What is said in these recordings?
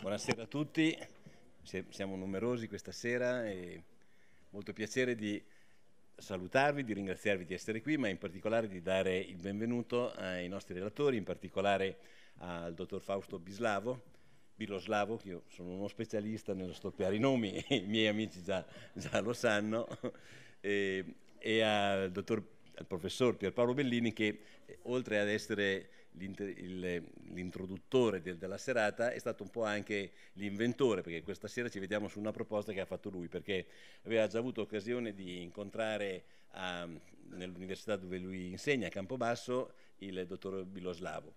Buonasera a tutti, siamo numerosi questa sera e molto piacere di salutarvi, di ringraziarvi di essere qui, ma in particolare di dare il benvenuto ai nostri relatori, in particolare al dottor Fausto Bislavo, Biloslavo, io sono uno specialista nello storpiare i nomi, i miei amici già, già lo sanno, e, e al, dottor, al professor Pierpaolo Bellini che oltre ad essere l'introduttore del, della serata è stato un po' anche l'inventore, perché questa sera ci vediamo su una proposta che ha fatto lui, perché aveva già avuto occasione di incontrare ehm, nell'università dove lui insegna, a Campobasso, il dottor Biloslavo.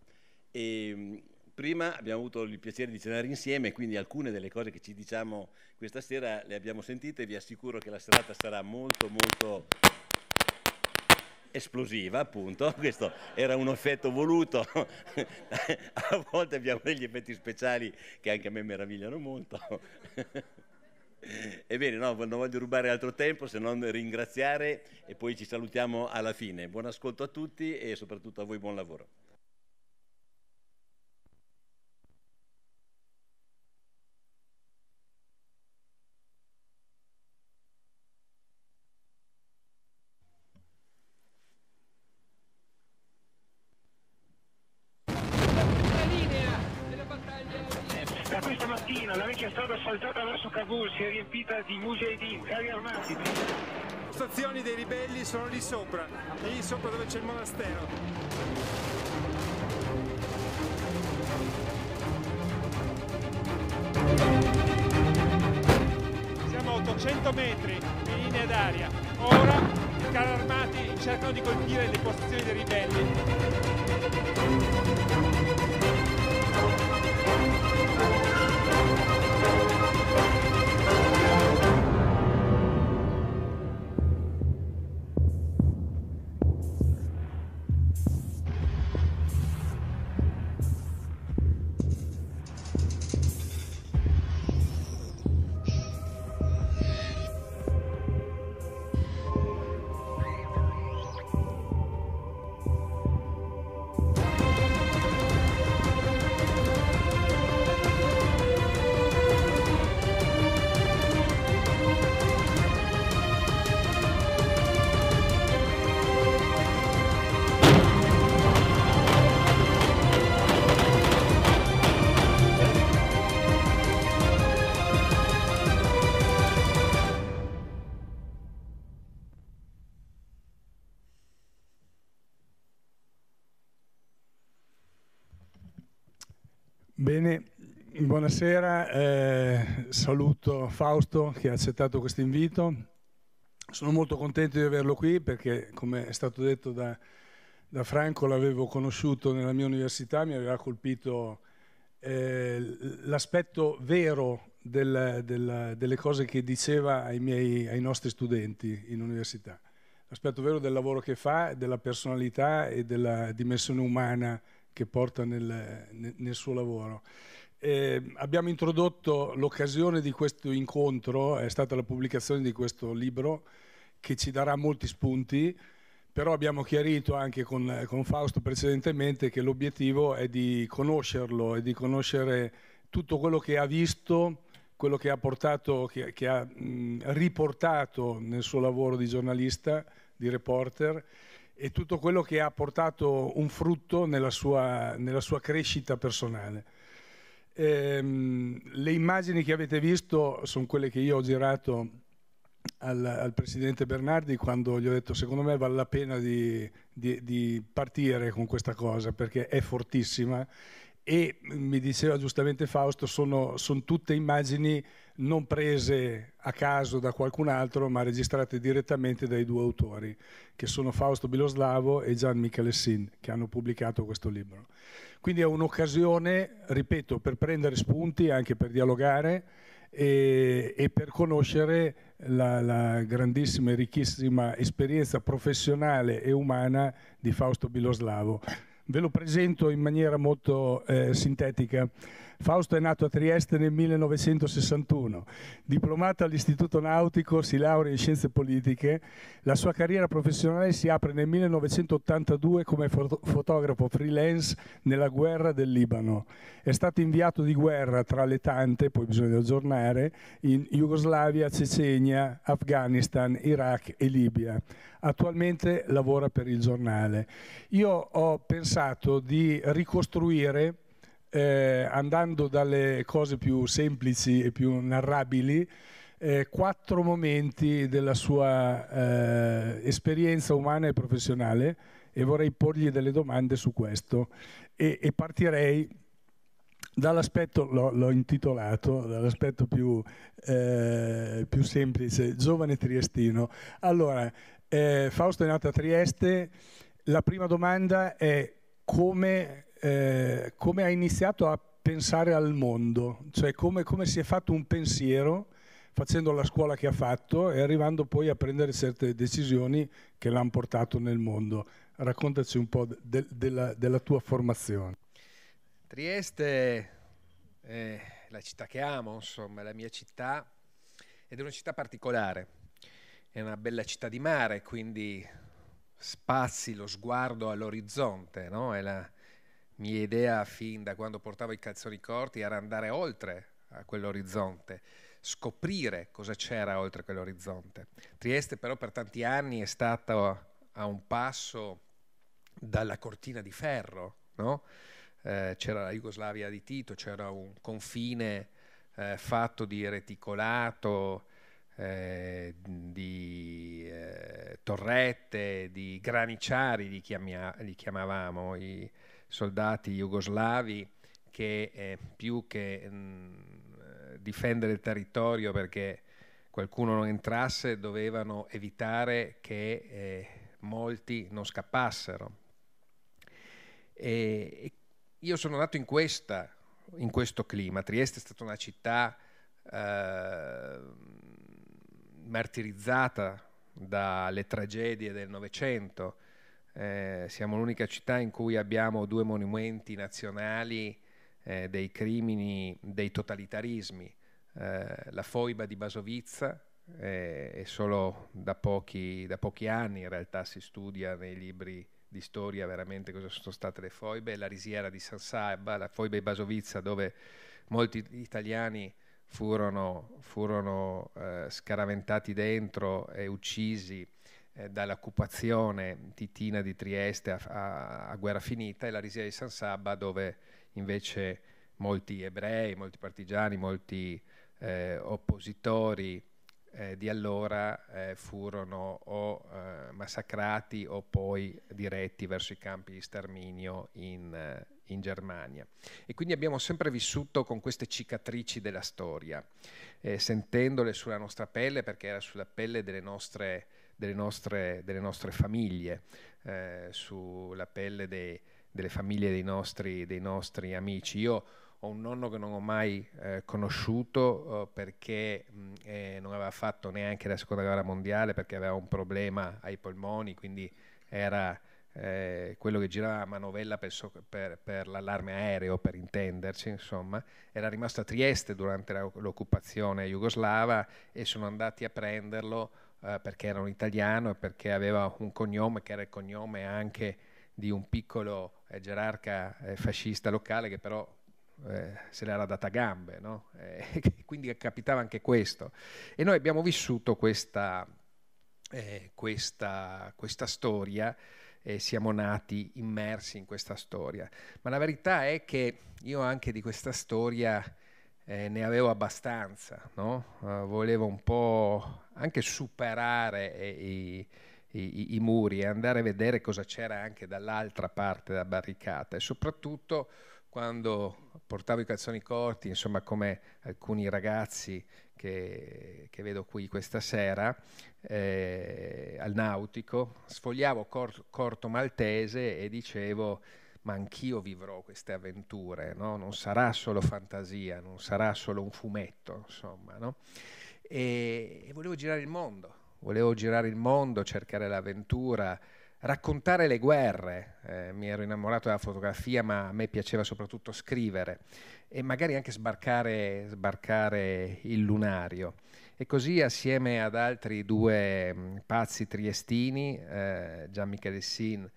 E, ehm, prima abbiamo avuto il piacere di cenare insieme, quindi alcune delle cose che ci diciamo questa sera le abbiamo sentite, vi assicuro che la serata sarà molto molto esplosiva appunto, questo era un effetto voluto, a volte abbiamo degli effetti speciali che anche a me meravigliano molto. Ebbene, no, non voglio rubare altro tempo se non ringraziare e poi ci salutiamo alla fine. Buon ascolto a tutti e soprattutto a voi buon lavoro. Bene, buonasera, eh, saluto Fausto che ha accettato questo invito. Sono molto contento di averlo qui perché, come è stato detto da, da Franco, l'avevo conosciuto nella mia università, mi aveva colpito eh, l'aspetto vero del, del, delle cose che diceva ai, miei, ai nostri studenti in università. L'aspetto vero del lavoro che fa, della personalità e della dimensione umana che porta nel, nel suo lavoro. Eh, abbiamo introdotto l'occasione di questo incontro, è stata la pubblicazione di questo libro che ci darà molti spunti, però abbiamo chiarito anche con, con Fausto precedentemente che l'obiettivo è di conoscerlo e di conoscere tutto quello che ha visto, quello che ha, portato, che, che ha mh, riportato nel suo lavoro di giornalista, di reporter e tutto quello che ha portato un frutto nella sua, nella sua crescita personale. Ehm, le immagini che avete visto sono quelle che io ho girato al, al, Presidente Bernardi quando gli ho detto secondo me vale la pena di, di, di partire con questa cosa perché è fortissima e mm, mi diceva giustamente Fausto sono, sono tutte immagini non prese a caso da qualcun altro, ma registrate direttamente dai due autori, che sono Fausto Biloslavo e Gian Michele che hanno pubblicato questo libro. Quindi è un'occasione, ripeto, per prendere spunti, anche per dialogare e, e per conoscere la, la, grandissima e ricchissima esperienza professionale e umana di Fausto Biloslavo. Ve lo presento in maniera molto eh, sintetica. Fausto è nato a Trieste nel 1961, Diplomato all'Istituto Nautico, si laurea in scienze politiche. La sua carriera professionale si apre nel 1982 come foto fotografo freelance nella guerra del Libano. È stato inviato di guerra tra le tante, poi bisogna aggiornare, in Jugoslavia, Cecenia, Afghanistan, Iraq e Libia. Attualmente lavora per il giornale. Io ho pensato di ricostruire eh, andando dalle cose più semplici e più narrabili, eh, quattro momenti della sua eh, esperienza umana e professionale e vorrei porgli delle domande su questo e, e partirei dall'aspetto, l'ho, intitolato, dall'aspetto più, eh, più, semplice, giovane triestino. Allora, eh, Fausto è nato a Trieste, la prima domanda è come eh, come ha iniziato a pensare al mondo, cioè come, come si è fatto un pensiero facendo la scuola che ha fatto e arrivando poi a prendere certe decisioni che l'hanno portato nel mondo. Raccontaci un po' de, della, della, tua formazione. Trieste è la città che amo, insomma, è la mia città ed è una città particolare. È una bella città di mare, quindi spazi lo sguardo all'orizzonte, no? È la, mia idea fin da quando portavo i calzoni corti era andare oltre a quell'orizzonte, scoprire cosa c'era oltre quell'orizzonte. Trieste però per tanti anni è stata a un passo dalla cortina di ferro, no? eh, c'era la Jugoslavia di Tito, c'era un confine eh, fatto di reticolato, eh, di eh, torrette, di graniciari li, chiamia- li chiamavamo, i, soldati jugoslavi che eh, più che mh, mm, difendere il territorio perché qualcuno non entrasse dovevano evitare che eh, molti non scappassero. E io sono nato in, questa, in, questo clima. Trieste è stata una città eh, martirizzata dalle tragedie del Novecento eh, siamo l'unica città in cui abbiamo due monumenti nazionali eh, dei crimini, dei totalitarismi, eh, la foiba di Basovizza e eh, solo da pochi, da pochi anni in realtà si studia nei libri di storia veramente cosa sono state le foibe, la risiera di San Saba, la foiba di Basovizza dove molti italiani furono, furono eh, scaraventati dentro e uccisi eh, dall'occupazione titina di Trieste a, a, a, guerra finita e la risiera di San Sabba dove invece molti ebrei, molti partigiani, molti eh, oppositori eh, di allora eh, furono o eh, massacrati o poi diretti verso i campi di sterminio in, eh, in Germania. E quindi abbiamo sempre vissuto con queste cicatrici della storia, eh, sentendole sulla nostra pelle perché era sulla pelle delle nostre delle nostre, delle nostre famiglie, eh, sulla pelle dei, delle famiglie dei nostri, dei nostri, amici. Io ho un nonno che non ho mai eh, conosciuto eh, perché mh, eh, non aveva fatto neanche la seconda guerra mondiale perché aveva un problema ai polmoni, quindi era eh, quello che girava a manovella per, so- per, per, l'allarme aereo, per intenderci, insomma, era rimasto a Trieste durante la, l'occupazione jugoslava e sono andati a prenderlo eh, perché era un italiano e perché aveva un cognome che era il cognome anche di un piccolo eh, gerarca eh, fascista locale che però eh, se l'era data a gambe, no? quindi capitava anche questo. E noi abbiamo vissuto questa, questa, questa storia e siamo nati immersi in questa storia. Ma la verità è che io anche di questa storia eh, ne avevo abbastanza, no? uh, volevo un po' anche superare eh, i, i, i, muri e andare a vedere cosa c'era anche dall'altra parte della barricata e soprattutto quando portavo i calzoni corti, insomma come alcuni ragazzi che, che vedo qui questa sera, eh, al nautico, sfogliavo cor- corto maltese e dicevo ma anch'io vivrò queste avventure, no? non sarà solo fantasia, non sarà solo un fumetto, insomma. No? E, e volevo girare il mondo, volevo girare il mondo, cercare l'avventura, raccontare le guerre. Eh, mi ero innamorato della fotografia, ma a me piaceva soprattutto scrivere e magari anche sbarcare, sbarcare il lunario. E così assieme ad altri due mh, mm, pazzi triestini, eh, Gian Michele Sin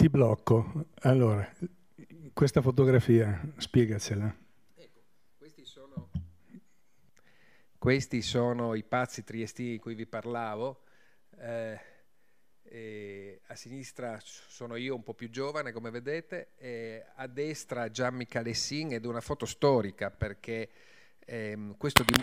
ti blocco. Allora, questa fotografia, spiegacela. Ecco, questi sono, questi sono i pazzi triestini di cui vi parlavo. Eh, eh, a sinistra sono io un po' più giovane, come vedete, eh, a destra Gianni Calessin ed una foto storica perché ehm, questo, dim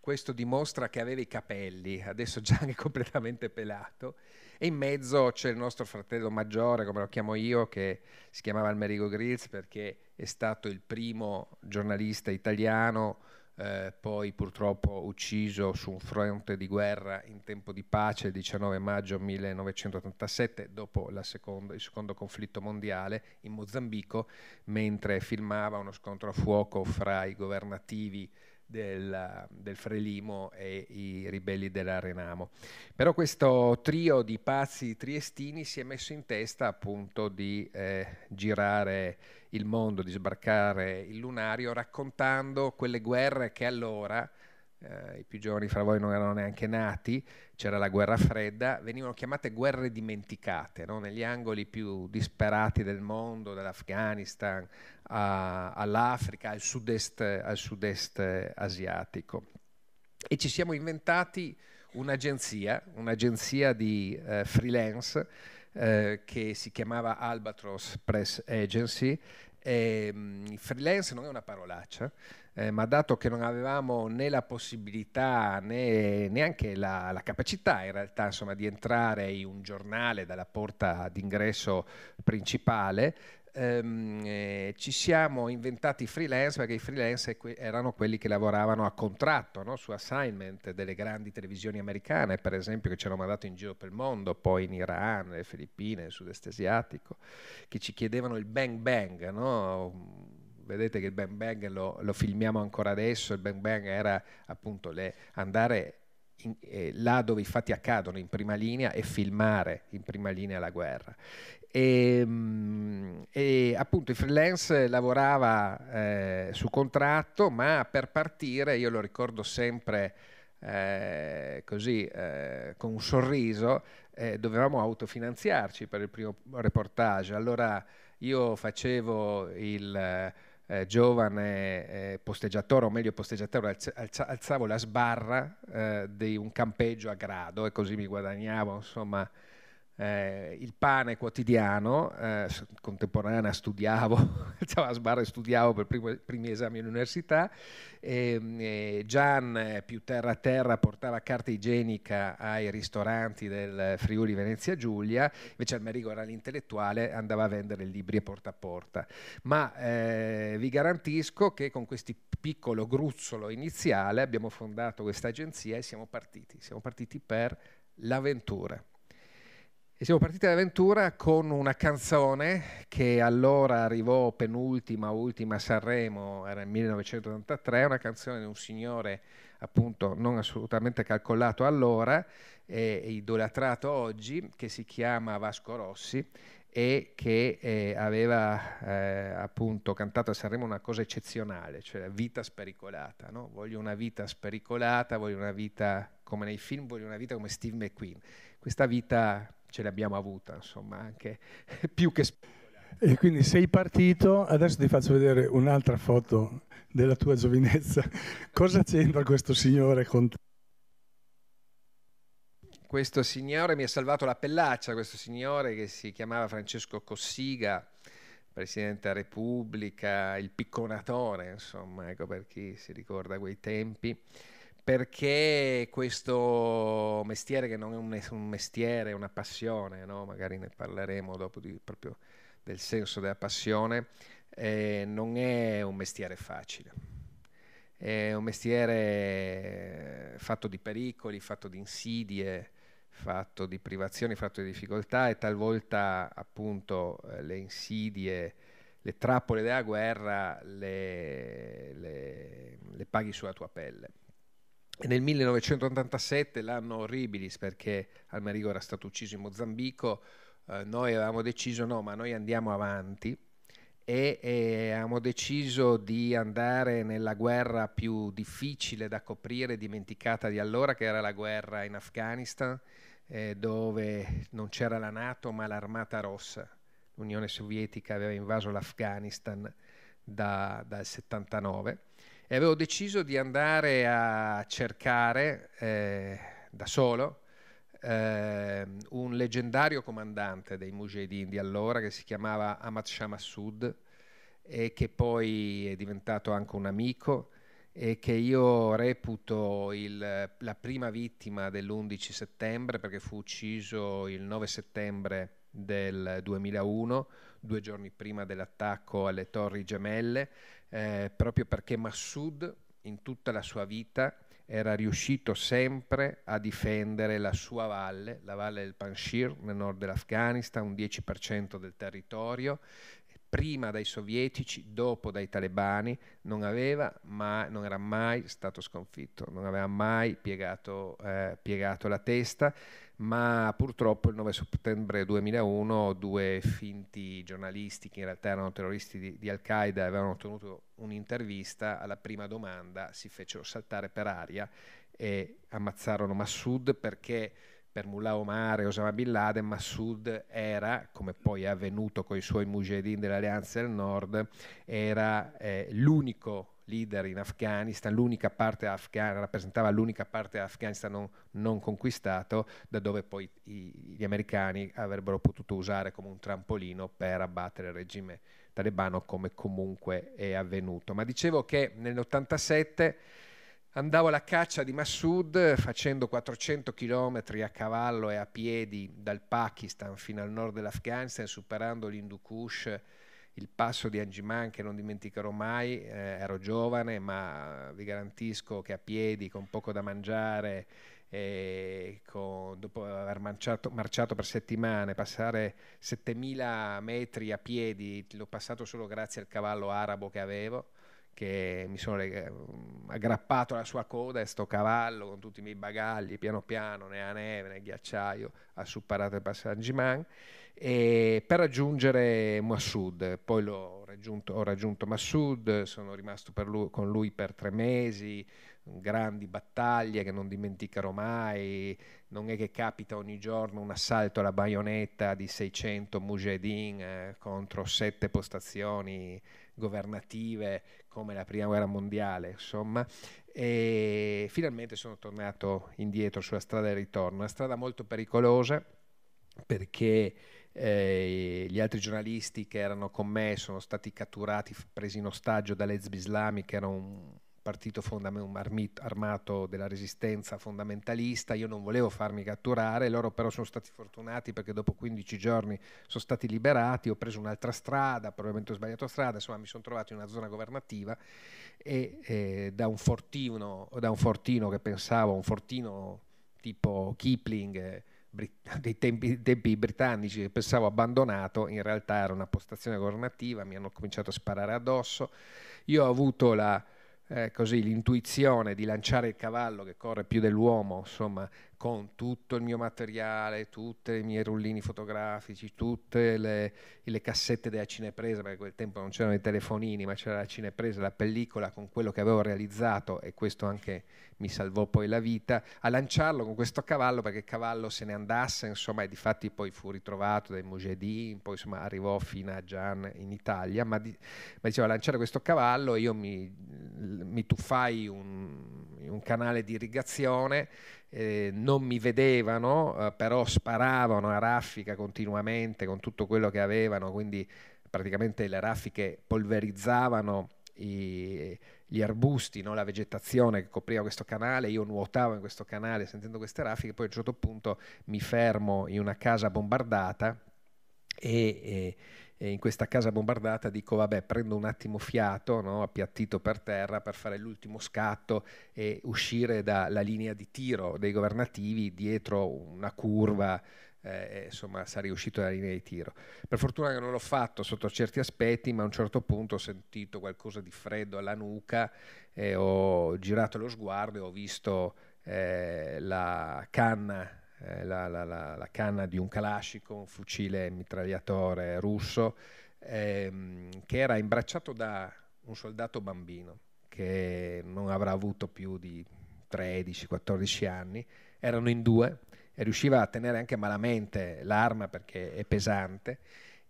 questo dimostra che aveva i capelli, adesso Gian è completamente pelato. E in mezzo c'è il nostro fratello maggiore, come lo chiamo io, che si chiamava Almerigo Grills perché è stato il primo giornalista italiano, eh, poi purtroppo ucciso su un fronte di guerra in tempo di pace il 19 maggio 1987, dopo secondo, il secondo conflitto mondiale in Mozambico, mentre filmava uno scontro a fuoco fra i governativi del, del, Frelimo e i ribelli dell'Arenamo. Però questo trio di pazzi triestini si è messo in testa appunto di eh, girare il mondo, di sbarcare il lunario raccontando quelle guerre che allora eh, i più giovani fra voi non erano neanche nati, c'era la guerra fredda, venivano chiamate guerre dimenticate, no? negli angoli più disperati del mondo, dall'Afghanistan a, all'Africa, al sud-est, al sud-est asiatico. E ci siamo inventati un'agenzia, un'agenzia di eh, freelance eh, che si chiamava Albatros Press Agency. E, mh, mm, freelance non è una parolaccia, eh, ma dato che non avevamo né la possibilità né neanche la, la capacità in realtà insomma, di entrare in un giornale dalla porta d'ingresso principale, ehm, eh, ci siamo inventati freelance perché i freelance erano quelli che lavoravano a contratto no? su assignment delle grandi televisioni americane, per esempio, che ci hanno mandato in giro per il mondo, poi in Iran, nelle Filippine, nel sud-est asiatico, che ci chiedevano il bang bang. No? vedete che il bang bang lo, lo filmiamo ancora adesso, il bang bang era appunto le, andare in, eh, là dove i fatti accadono in prima linea e filmare in prima linea la guerra. E, ehm, e appunto il freelance lavorava eh, su contratto, ma per partire, io lo ricordo sempre eh, così eh, con un sorriso, eh, dovevamo autofinanziarci per il primo reportage. Allora io facevo il eh, giovane eh, posteggiatore, o meglio posteggiatore, alz- alz- alzavo la sbarra eh, di un campeggio a grado e così mi guadagnavo insomma eh, il pane quotidiano, eh, contemporanea studiavo, stavo a sbarra e studiavo per i primi esami all'università, e, ehm, e Gian eh, più terra a terra portava carta igienica ai ristoranti del Friuli Venezia Giulia, invece Almerigo era l'intellettuale, andava a vendere libri e porta a porta. Ma eh, vi garantisco che con questo piccolo gruzzolo iniziale abbiamo fondato questa agenzia e siamo partiti, siamo partiti per l'avventura. E siamo partiti all'avventura con una canzone che allora arrivò penultima, ultima a Sanremo, era nel 1983, una canzone di un signore appunto non assolutamente calcolato allora e idolatrato oggi, che si chiama Vasco Rossi e che eh, aveva eh, appunto cantato a Sanremo una cosa eccezionale, cioè vita spericolata, no? voglio una vita spericolata, voglio una vita come nei film, voglio una vita come Steve McQueen, questa vita ce l'abbiamo avuta, insomma, anche più che... E quindi sei partito, adesso ti faccio vedere un'altra foto della tua giovinezza. Cosa c'entra questo signore con te? Questo signore mi ha salvato la pellaccia, questo signore che si chiamava Francesco Cossiga, Presidente della Repubblica, il picconatore, insomma, ecco per chi si ricorda quei tempi perché questo mestiere che non è un, un mestiere, è una passione, no? magari ne parleremo dopo di, proprio del senso della passione, eh, non è un mestiere facile. È un mestiere fatto di pericoli, fatto di insidie, fatto di privazioni, fatto di difficoltà e talvolta appunto eh, le insidie, le trappole della guerra le, le, le paghi sulla tua pelle. Nel 1987, l'anno orribilis perché Almerigo era stato ucciso in Mozambico, eh, noi avevamo deciso no, ma noi andiamo avanti e, e avevamo deciso di andare nella guerra più difficile da coprire, dimenticata di allora, che era la guerra in Afghanistan, eh, dove non c'era la Nato ma l'Armata Rossa. L'Unione Sovietica aveva invaso l'Afghanistan da, dal 79 e avevo deciso di andare a cercare eh, da solo eh, un leggendario comandante dei Mujahideen di allora che si chiamava Ahmad Shah Massoud e che poi è diventato anche un amico e che io reputo il, la prima vittima dell'11 settembre perché fu ucciso il 9 settembre del 2001, due giorni prima dell'attacco alle Torri Gemelle, eh, proprio perché Massoud in tutta la sua vita era riuscito sempre a difendere la sua valle, la valle del Panshir nel nord dell'Afghanistan, un 10% del territorio, prima dai sovietici, dopo dai talebani, non, aveva mai, non era mai stato sconfitto, non aveva mai piegato, eh, piegato la testa, ma purtroppo il 9 settembre 2001 due finti giornalisti che in realtà erano terroristi di, di Al-Qaeda avevano ottenuto un'intervista, alla prima domanda si fecero saltare per aria e ammazzarono Massoud perché per Mullah Omar e Osama Bin Laden Massoud era, come poi è avvenuto con i suoi mujahideen dell'Alleanza del Nord, era eh, l'unico leader in Afghanistan, l'unica parte afghana, rappresentava l'unica parte afghanistan non, non, conquistato, da dove poi i, gli americani avrebbero potuto usare come un trampolino per abbattere il regime talebano come comunque è avvenuto. Ma dicevo che nell'87 andavo alla caccia di Massoud facendo 400 km a cavallo e a piedi dal Pakistan fino al nord dell'Afghanistan, superando l'Hindu Kush il passo di Angiman che non dimenticherò mai, eh, ero giovane ma vi garantisco che a piedi, con poco da mangiare, con, dopo aver marciato, marciato, per settimane, passare 7000 metri a piedi, l'ho passato solo grazie al cavallo arabo che avevo, che mi sono aggrappato alla sua coda e sto cavallo con tutti i miei bagagli, piano piano, né a neve né ghiacciaio, ha superato il passo di Angiman per raggiungere Massoud. Poi raggiunto, ho raggiunto Massoud, sono rimasto lui, con lui per tre mesi, grandi battaglie che non dimenticherò mai, non è che capita ogni giorno un assalto alla baionetta di 600 mujahideen eh, contro sette postazioni governative come la prima guerra mondiale, insomma, e finalmente sono tornato indietro sulla strada del ritorno, una strada molto pericolosa perché eh, gli altri giornalisti che erano con me sono stati catturati, presi in ostaggio dall'Ezb Islami, che era un partito un armato della resistenza fondamentalista, io non volevo farmi catturare, loro però sono stati fortunati perché dopo 15 giorni sono stati liberati, ho preso un'altra strada, probabilmente ho sbagliato strada, insomma mi sono trovato in una zona governativa e eh, da, un fortino, da, un fortino, che pensavo, un fortino tipo Kipling, eh, dei tempi, tempi, britannici che pensavo abbandonato, in realtà era una postazione governativa, mi hanno cominciato a sparare addosso. Io ho avuto la, eh, così, l'intuizione di lanciare il cavallo che corre più dell'uomo, insomma, con tutto il mio materiale, tutti i miei rullini fotografici, tutte le, le, cassette della cinepresa, perché a quel tempo non c'erano i telefonini, ma c'era la cinepresa, la pellicola con quello che avevo realizzato e questo anche mi salvò poi la vita, a lanciarlo con questo cavallo perché il cavallo se ne andasse, insomma, e di fatti poi fu ritrovato dai Mujedin, poi insomma arrivò fino a Gian in Italia, ma, di, ma dicevo a lanciare questo cavallo io mi, mi tuffai un, un canale di irrigazione eh, non mi vedevano, eh, però sparavano a raffica continuamente con tutto quello che avevano, quindi praticamente le raffiche polverizzavano i, gli arbusti, no? la vegetazione che copriva questo canale, io nuotavo in questo canale sentendo queste raffiche, poi a un certo punto mi fermo in una casa bombardata e, e in questa casa bombardata dico vabbè prendo un attimo fiato no? appiattito per terra per fare l'ultimo scatto e uscire dalla linea di tiro dei governativi dietro una curva eh, insomma sarei uscito dalla linea di tiro per fortuna che non l'ho fatto sotto certi aspetti ma a un certo punto ho sentito qualcosa di freddo alla nuca e ho girato lo sguardo e ho visto eh, la canna eh, la, la, la, la, canna di un Kalashnikov, un fucile mitragliatore russo, ehm, che era imbracciato da un soldato bambino che non avrà avuto più di 13-14 anni, erano in due e riusciva a tenere anche malamente l'arma perché è pesante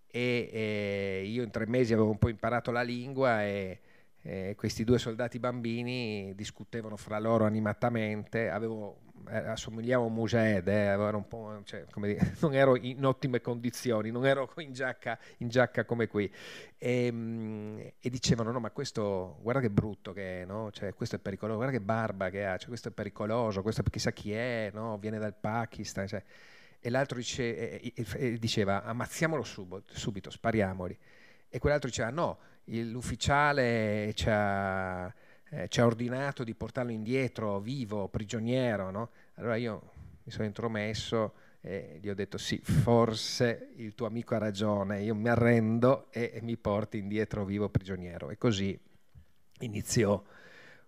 e, e io in tre mesi avevo un po' imparato la lingua e, e questi due soldati bambini discutevano fra loro animatamente, avevo eh, assomigliavo a Musaed, eh, cioè, dire, non ero in ottime condizioni, non ero in giacca, in giacca come qui. E, ehm, e, dicevano, no, ma questo, guarda che brutto che è, no? cioè, questo è pericoloso, guarda che barba che ha, cioè, questo è pericoloso, questo chissà chi è, no? viene dal Pakistan. Cioè". E l'altro dice, e, e, diceva, ammazziamolo subito, subito, spariamoli. E quell'altro diceva, no, l'ufficiale ci ha eh, ci ha ordinato di portarlo indietro, vivo, prigioniero, no? Allora io mi sono intromesso e gli ho detto sì, forse il tuo amico ha ragione, io mi arrendo e, e mi porti indietro vivo prigioniero. E così iniziò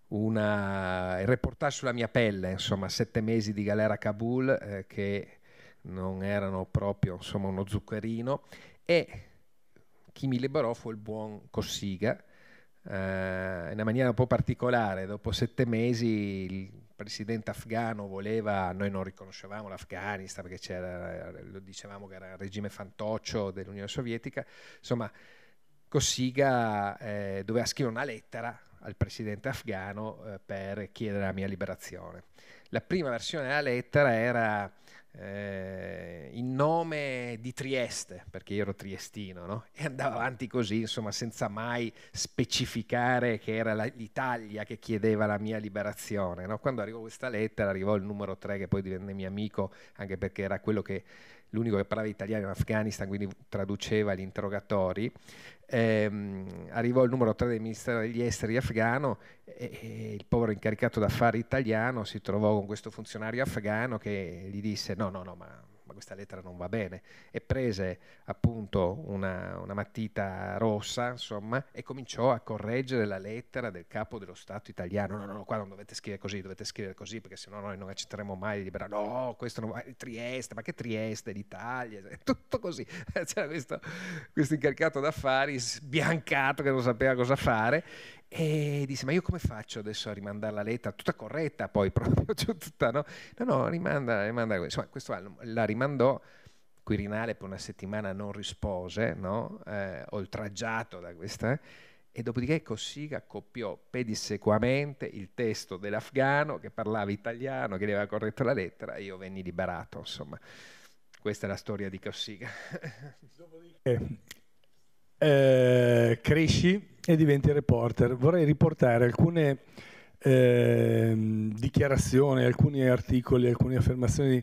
una, il reportage sulla mia pelle, insomma, sette mesi di galera a Kabul eh, che non erano proprio insomma, uno zuccherino e chi mi liberò fu il buon Cossiga eh, in una maniera un po' particolare. Dopo sette mesi il presidente afghano voleva, noi non riconoscevamo l'Afghanistan perché c'era, lo dicevamo che era il regime fantoccio dell'Unione Sovietica, insomma Cossiga eh, doveva scrivere una lettera al presidente afghano eh, per chiedere la mia liberazione. La prima versione della lettera era eh, in nome di Trieste, perché io ero triestino, no? e andava avanti così, insomma, senza mai specificare che era la, l'Italia che chiedeva la mia liberazione. No? Quando arrivò questa lettera, arrivò il numero 3 che poi divenne mio amico, anche perché era quello che l'unico che parlava italiano in Afghanistan, quindi traduceva gli interrogatori, ehm, arrivò il numero 3 del ministero degli esteri afghano e, e, il povero incaricato d'affari italiano si trovò con questo funzionario afghano che gli disse no, no, no, ma questa lettera non va bene. E prese appunto una, una matita rossa, insomma, e cominciò a correggere la lettera del capo dello Stato italiano. No, no, no, qua non dovete scrivere così, dovete scrivere così, perché sennò noi non accetteremo mai di liberare. No, questo non va, Trieste, ma che Trieste d'Italia? Tutto così. C'era cioè, questo, questo incaricato d'affari sbiancato che non sapeva cosa fare e disse, ma io come faccio adesso a rimandare la lettera? Tutta corretta poi proprio, tutta, no? No, no, rimanda, rimanda. Insomma, questo la rimandò, Quirinale per una settimana non rispose, no? Eh, oltraggiato da questa... Eh? E dopodiché Cossiga copiò pedissequamente il testo dell'afgano che parlava italiano, che gli aveva corretto la lettera, e io venni liberato, insomma. Questa è la storia di Cossiga. Dopodiché, eh, cresci e diventi reporter. Vorrei riportare alcune eh, dichiarazioni, alcuni articoli, alcune affermazioni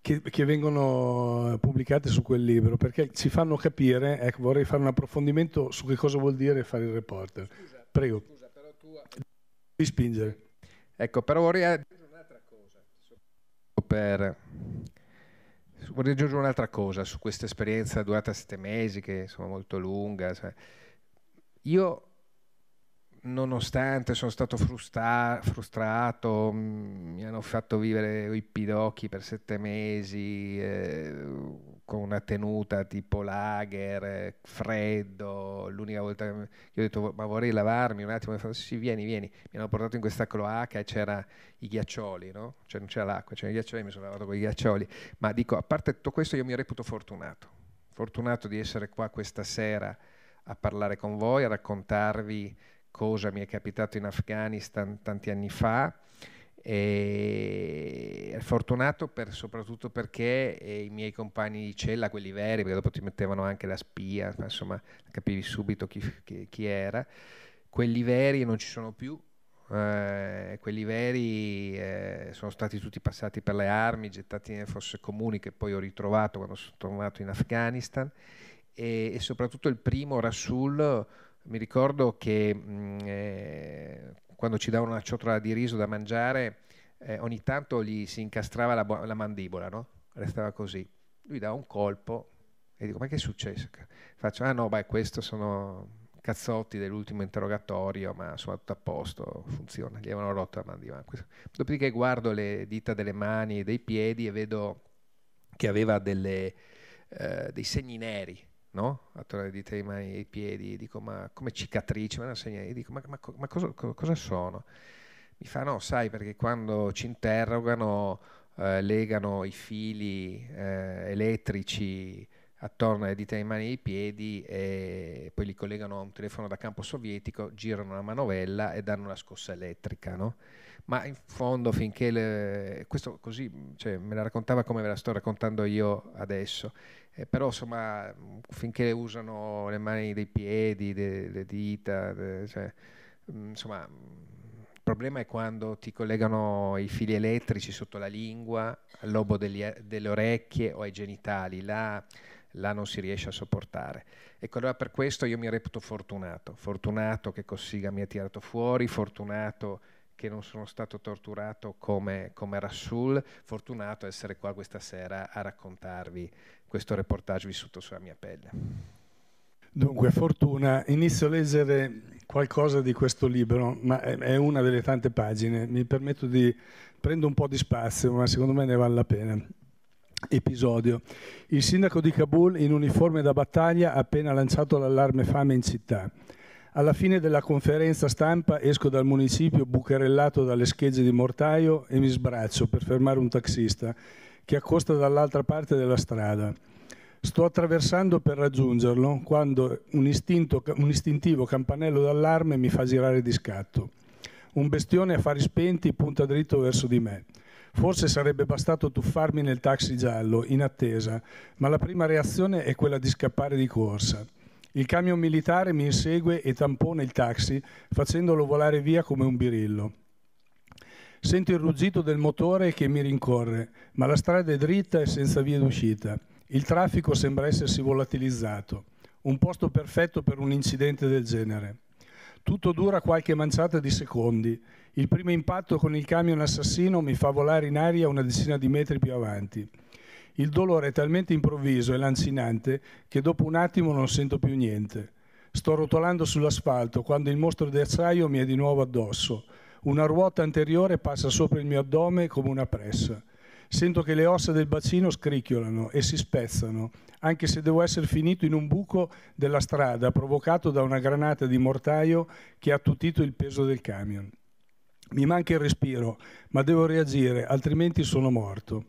che, che, vengono pubblicate su quel libro, perché ci fanno capire, ecco, vorrei fare un approfondimento su che cosa vuol dire fare il reporter. Scusa, Prego. Scusa, però tu... Devi spingere. Ecco, però vorrei aggiungere un'altra cosa. Per... Vorrei aggiungere un'altra cosa su questa esperienza durata sette mesi, che è molto lunga. Cioè io, nonostante sono stato frustra- frustrato, mm, mi hanno fatto vivere i pidocchi per sette mesi, eh, con una tenuta tipo lager, eh, freddo, l'unica volta che ho detto ma vorrei lavarmi un attimo, mi hanno detto sì vieni, vieni, mi hanno portato in questa cloaca e c'era i ghiaccioli, no? Cioè non c'era l'acqua, c'erano i ghiaccioli, mi sono lavato con i ghiaccioli, ma dico, a parte tutto questo io mi reputo fortunato, fortunato di essere qua questa sera a parlare con voi, a raccontarvi cosa mi è capitato in Afghanistan tanti anni fa. E fortunato per, soprattutto perché i miei compagni di cella, quelli veri, perché dopo ti mettevano anche la spia, insomma capivi subito chi, chi, chi era, quelli veri non ci sono più, eh, quelli veri eh, sono stati tutti passati per le armi, gettati nelle fosse comuni che poi ho ritrovato quando sono tornato in Afghanistan e, e soprattutto il primo Rasul, mi ricordo che mh, mm, eh, quando ci davano una ciotola di riso da mangiare, eh, ogni tanto gli si incastrava la, la mandibola, no? restava così. Lui dava un colpo e dico, ma che è successo? Faccio, ah no, beh, questo sono cazzotti dell'ultimo interrogatorio, ma sono tutto a posto, funziona, gli avevano rotto la mandibola. Dopodiché guardo le dita delle mani e dei piedi e vedo che aveva delle, eh, dei segni neri no? attorno alle dita di mani e ai piedi, dico ma come cicatrici, me la segnali, dico ma, ma, ma cosa, cosa, sono? Mi fa no, sai perché quando ci interrogano eh, legano i fili eh, elettrici attorno alle dita di mani e ai piedi e poi li collegano a un telefono da campo sovietico, girano la manovella e danno una scossa elettrica. No? ma in fondo finché le, questo così cioè, me la raccontava come ve la sto raccontando io adesso, eh, però insomma finché le usano le mani dei piedi, de, le dita, de, cioè, mm, insomma mm, il problema è quando ti collegano i fili elettrici sotto la lingua, al lobo degli, delle orecchie o ai genitali, là, là non si riesce a sopportare. Ecco, allora per questo io mi reputo fortunato, fortunato che Cossiga mi ha tirato fuori, fortunato che non sono stato torturato come, come Rasul, fortunato a essere qua questa sera a raccontarvi questo reportage vissuto sulla mia pelle. Dunque, Fortuna, inizio a leggere qualcosa di questo libro, ma è una delle tante pagine. Mi permetto di prendo un po' di spazio, ma secondo me ne vale la pena. Episodio. Il sindaco di Kabul in uniforme da battaglia ha appena lanciato l'allarme fame in città. Alla fine della conferenza stampa esco dal municipio bucherellato dalle schegge di mortaio e mi sbraccio per fermare un taxista che accosta dall'altra parte della strada. Sto attraversando per raggiungerlo quando un, istinto, un istintivo campanello d'allarme mi fa girare di scatto. Un bestione a fari spenti punta dritto verso di me. Forse sarebbe bastato tuffarmi nel taxi giallo, in attesa, ma la prima reazione è quella di scappare di corsa. Il camion militare mi insegue e tampona il taxi facendolo volare via come un birillo. Sento il ruggito del motore che mi rincorre, ma la strada è dritta e senza via d'uscita. Il traffico sembra essersi volatilizzato, un posto perfetto per un incidente del genere. Tutto dura qualche manciata di secondi. Il primo impatto con il camion assassino mi fa volare in aria una decina di metri più avanti. Il dolore è talmente improvviso e lancinante che dopo un attimo non sento più niente. Sto rotolando sull'asfalto quando il mostro d'acciaio mi è di nuovo addosso. Una ruota anteriore passa sopra il mio addome come una pressa. Sento che le ossa del bacino scricchiolano e si spezzano, anche se devo essere finito in un buco della strada provocato da una granata di mortaio che ha attutito il peso del camion. Mi manca il respiro, ma devo reagire, altrimenti sono morto.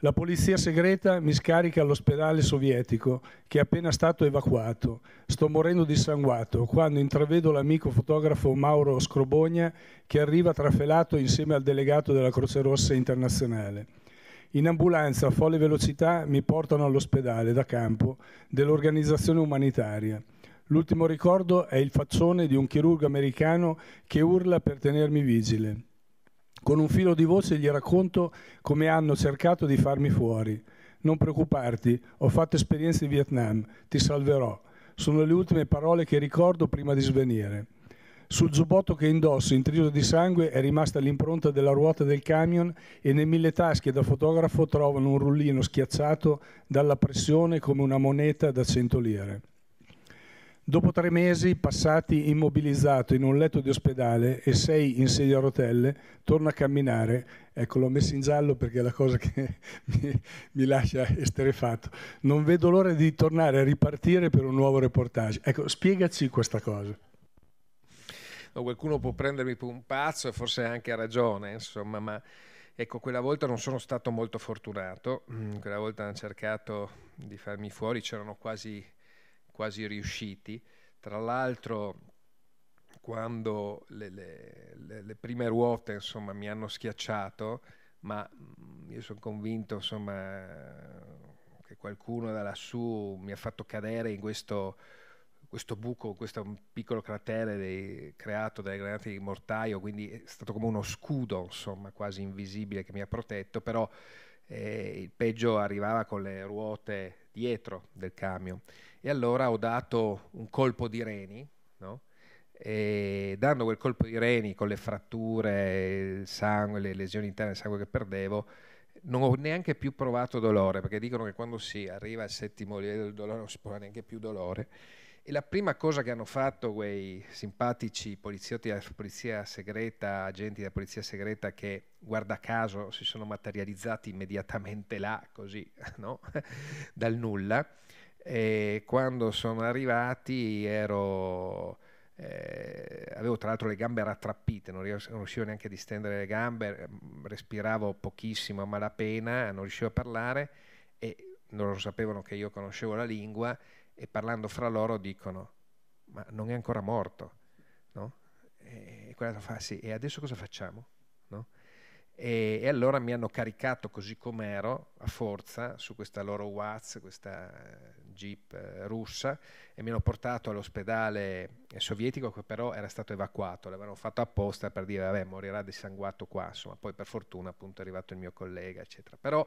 La polizia segreta mi scarica all'ospedale sovietico che è appena stato evacuato. Sto morendo dissanguato quando intravedo l'amico fotografo Mauro Scrobogna che arriva trafelato insieme al delegato della Croce Rossa Internazionale. In ambulanza a folle velocità mi portano all'ospedale da campo dell'organizzazione umanitaria. L'ultimo ricordo è il faccione di un chirurgo americano che urla per tenermi vigile. Con un filo di voce gli racconto come hanno cercato di farmi fuori. Non preoccuparti, ho fatto esperienze in Vietnam, ti salverò. Sono le ultime parole che ricordo prima di svenire. Sul giubbotto che indosso, intriso di sangue, è rimasta l'impronta della ruota del camion e nei mille tasche da fotografo trovano un rullino schiacciato dalla pressione come una moneta da 100 lire. Dopo tre mesi passati immobilizzato in un letto di ospedale e sei in sedia a rotelle, torna a camminare. Ecco, l'ho messo in giallo perché è la cosa che mi, mi lascia esterefatto. Non vedo l'ora di tornare a ripartire per un nuovo reportage. Ecco, spiegaci questa cosa. No, qualcuno può prendermi per un pazzo e forse anche ha ragione, insomma, ma ecco, quella volta non sono stato molto fortunato. Mm, quella volta hanno cercato di farmi fuori, c'erano quasi quasi riusciti. Tra l'altro quando le, le, le, le prime ruote insomma, mi hanno schiacciato, ma mm, io sono convinto insomma, che qualcuno da lassù mi ha fatto cadere in questo, questo buco, questo piccolo cratere dei, creato dalle granate di mortaio, quindi è stato come uno scudo insomma, quasi invisibile che mi ha protetto, però eh, il peggio arrivava con le ruote dietro del camion e allora ho dato un colpo di reni, no? e dando quel colpo di reni con le fratture, il sangue, le lesioni interne, il sangue che perdevo, non ho neanche più provato dolore, perché dicono che quando si arriva al settimo livello del dolore non si prova neanche più dolore. E la prima cosa che hanno fatto quei simpatici poliziotti della polizia segreta, agenti della polizia segreta che guarda caso si sono materializzati immediatamente là, così, no? dal nulla, e quando sono arrivati ero... Eh, avevo tra l'altro le gambe rattrappite, non riuscivo neanche a distendere le gambe, mm, respiravo pochissimo a malapena, non riuscivo a parlare e non sapevano che io conoscevo la lingua e parlando fra loro dicono ma non è ancora morto, no? E quella fa sì, e adesso cosa facciamo? No? E, e, allora mi hanno caricato così com'ero, a forza, su questa loro Watts, questa jeep eh, russa e mi hanno portato all'ospedale sovietico che però era stato evacuato, l'avevano fatto apposta per dire vabbè morirà dissanguato qua, insomma poi per fortuna appunto è arrivato il mio collega eccetera. Però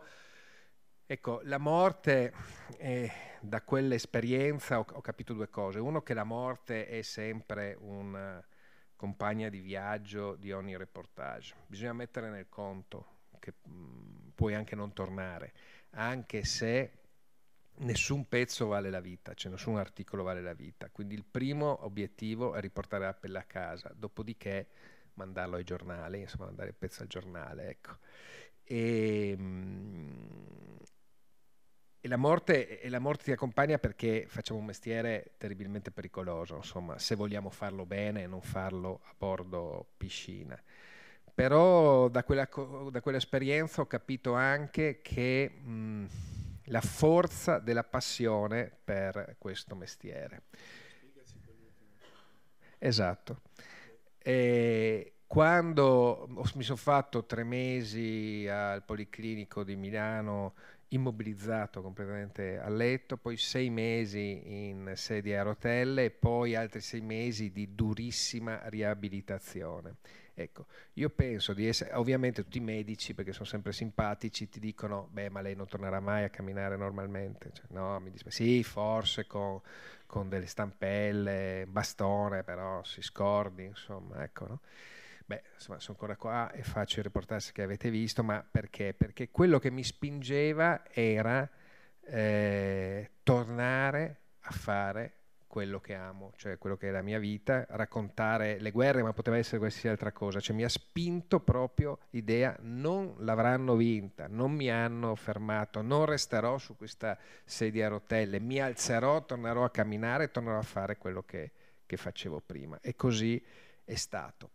ecco la morte eh, da quell'esperienza ho, ho, capito due cose, uno che la morte è sempre un compagna di viaggio di ogni reportage, bisogna mettere nel conto che mh, mm, puoi anche non tornare, anche se nessun pezzo vale la vita, cioè nessun articolo vale la vita, quindi il primo obiettivo è riportare la pelle a casa, dopodiché mandarlo ai giornali, insomma mandare il pezzo al giornale, ecco. E, ehm, e la, morte, e la morte ti accompagna perché facciamo un mestiere terribilmente pericoloso, insomma, se vogliamo farlo bene e non farlo a bordo piscina. Però da, quella, da quell'esperienza ho capito anche che... Mh, la forza della passione per questo mestiere. Esatto. E quando mi sono fatto tre mesi al Policlinico di Milano immobilizzato completamente a letto, poi sei mesi in sedia a rotelle e poi altri sei mesi di durissima riabilitazione Ecco, io penso di essere, ovviamente tutti i medici, perché sono sempre simpatici, ti dicono, beh, ma lei non tornerà mai a camminare normalmente. Cioè, no, mi dispiace, sì, forse con, con, delle stampelle, bastone, però si scordi, insomma, ecco, no? Beh, insomma, sono ancora qua e faccio i reportage che avete visto, ma perché? Perché quello che mi spingeva era eh, tornare a fare quello che amo, cioè quello che è la mia vita, raccontare le guerre, ma poteva essere qualsiasi altra cosa, cioè mi ha spinto proprio l'idea non l'avranno vinta, non mi hanno fermato, non resterò su questa sedia a rotelle, mi alzerò, tornerò a camminare, tornerò a fare quello che, che facevo prima e così è stato.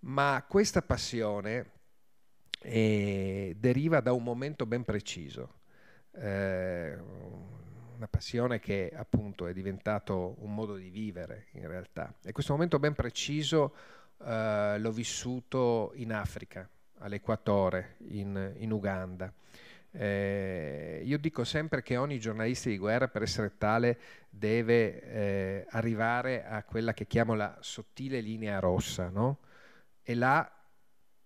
Ma questa passione eh, deriva da un momento ben preciso. Eh, una passione che appunto è diventato un modo di vivere in realtà. E questo momento ben preciso eh, l'ho vissuto in Africa, all'Equatore, in, in Uganda. Eh, io dico sempre che ogni giornalista di guerra, per essere tale, deve eh, arrivare a quella che chiamo la sottile linea rossa, no? E là,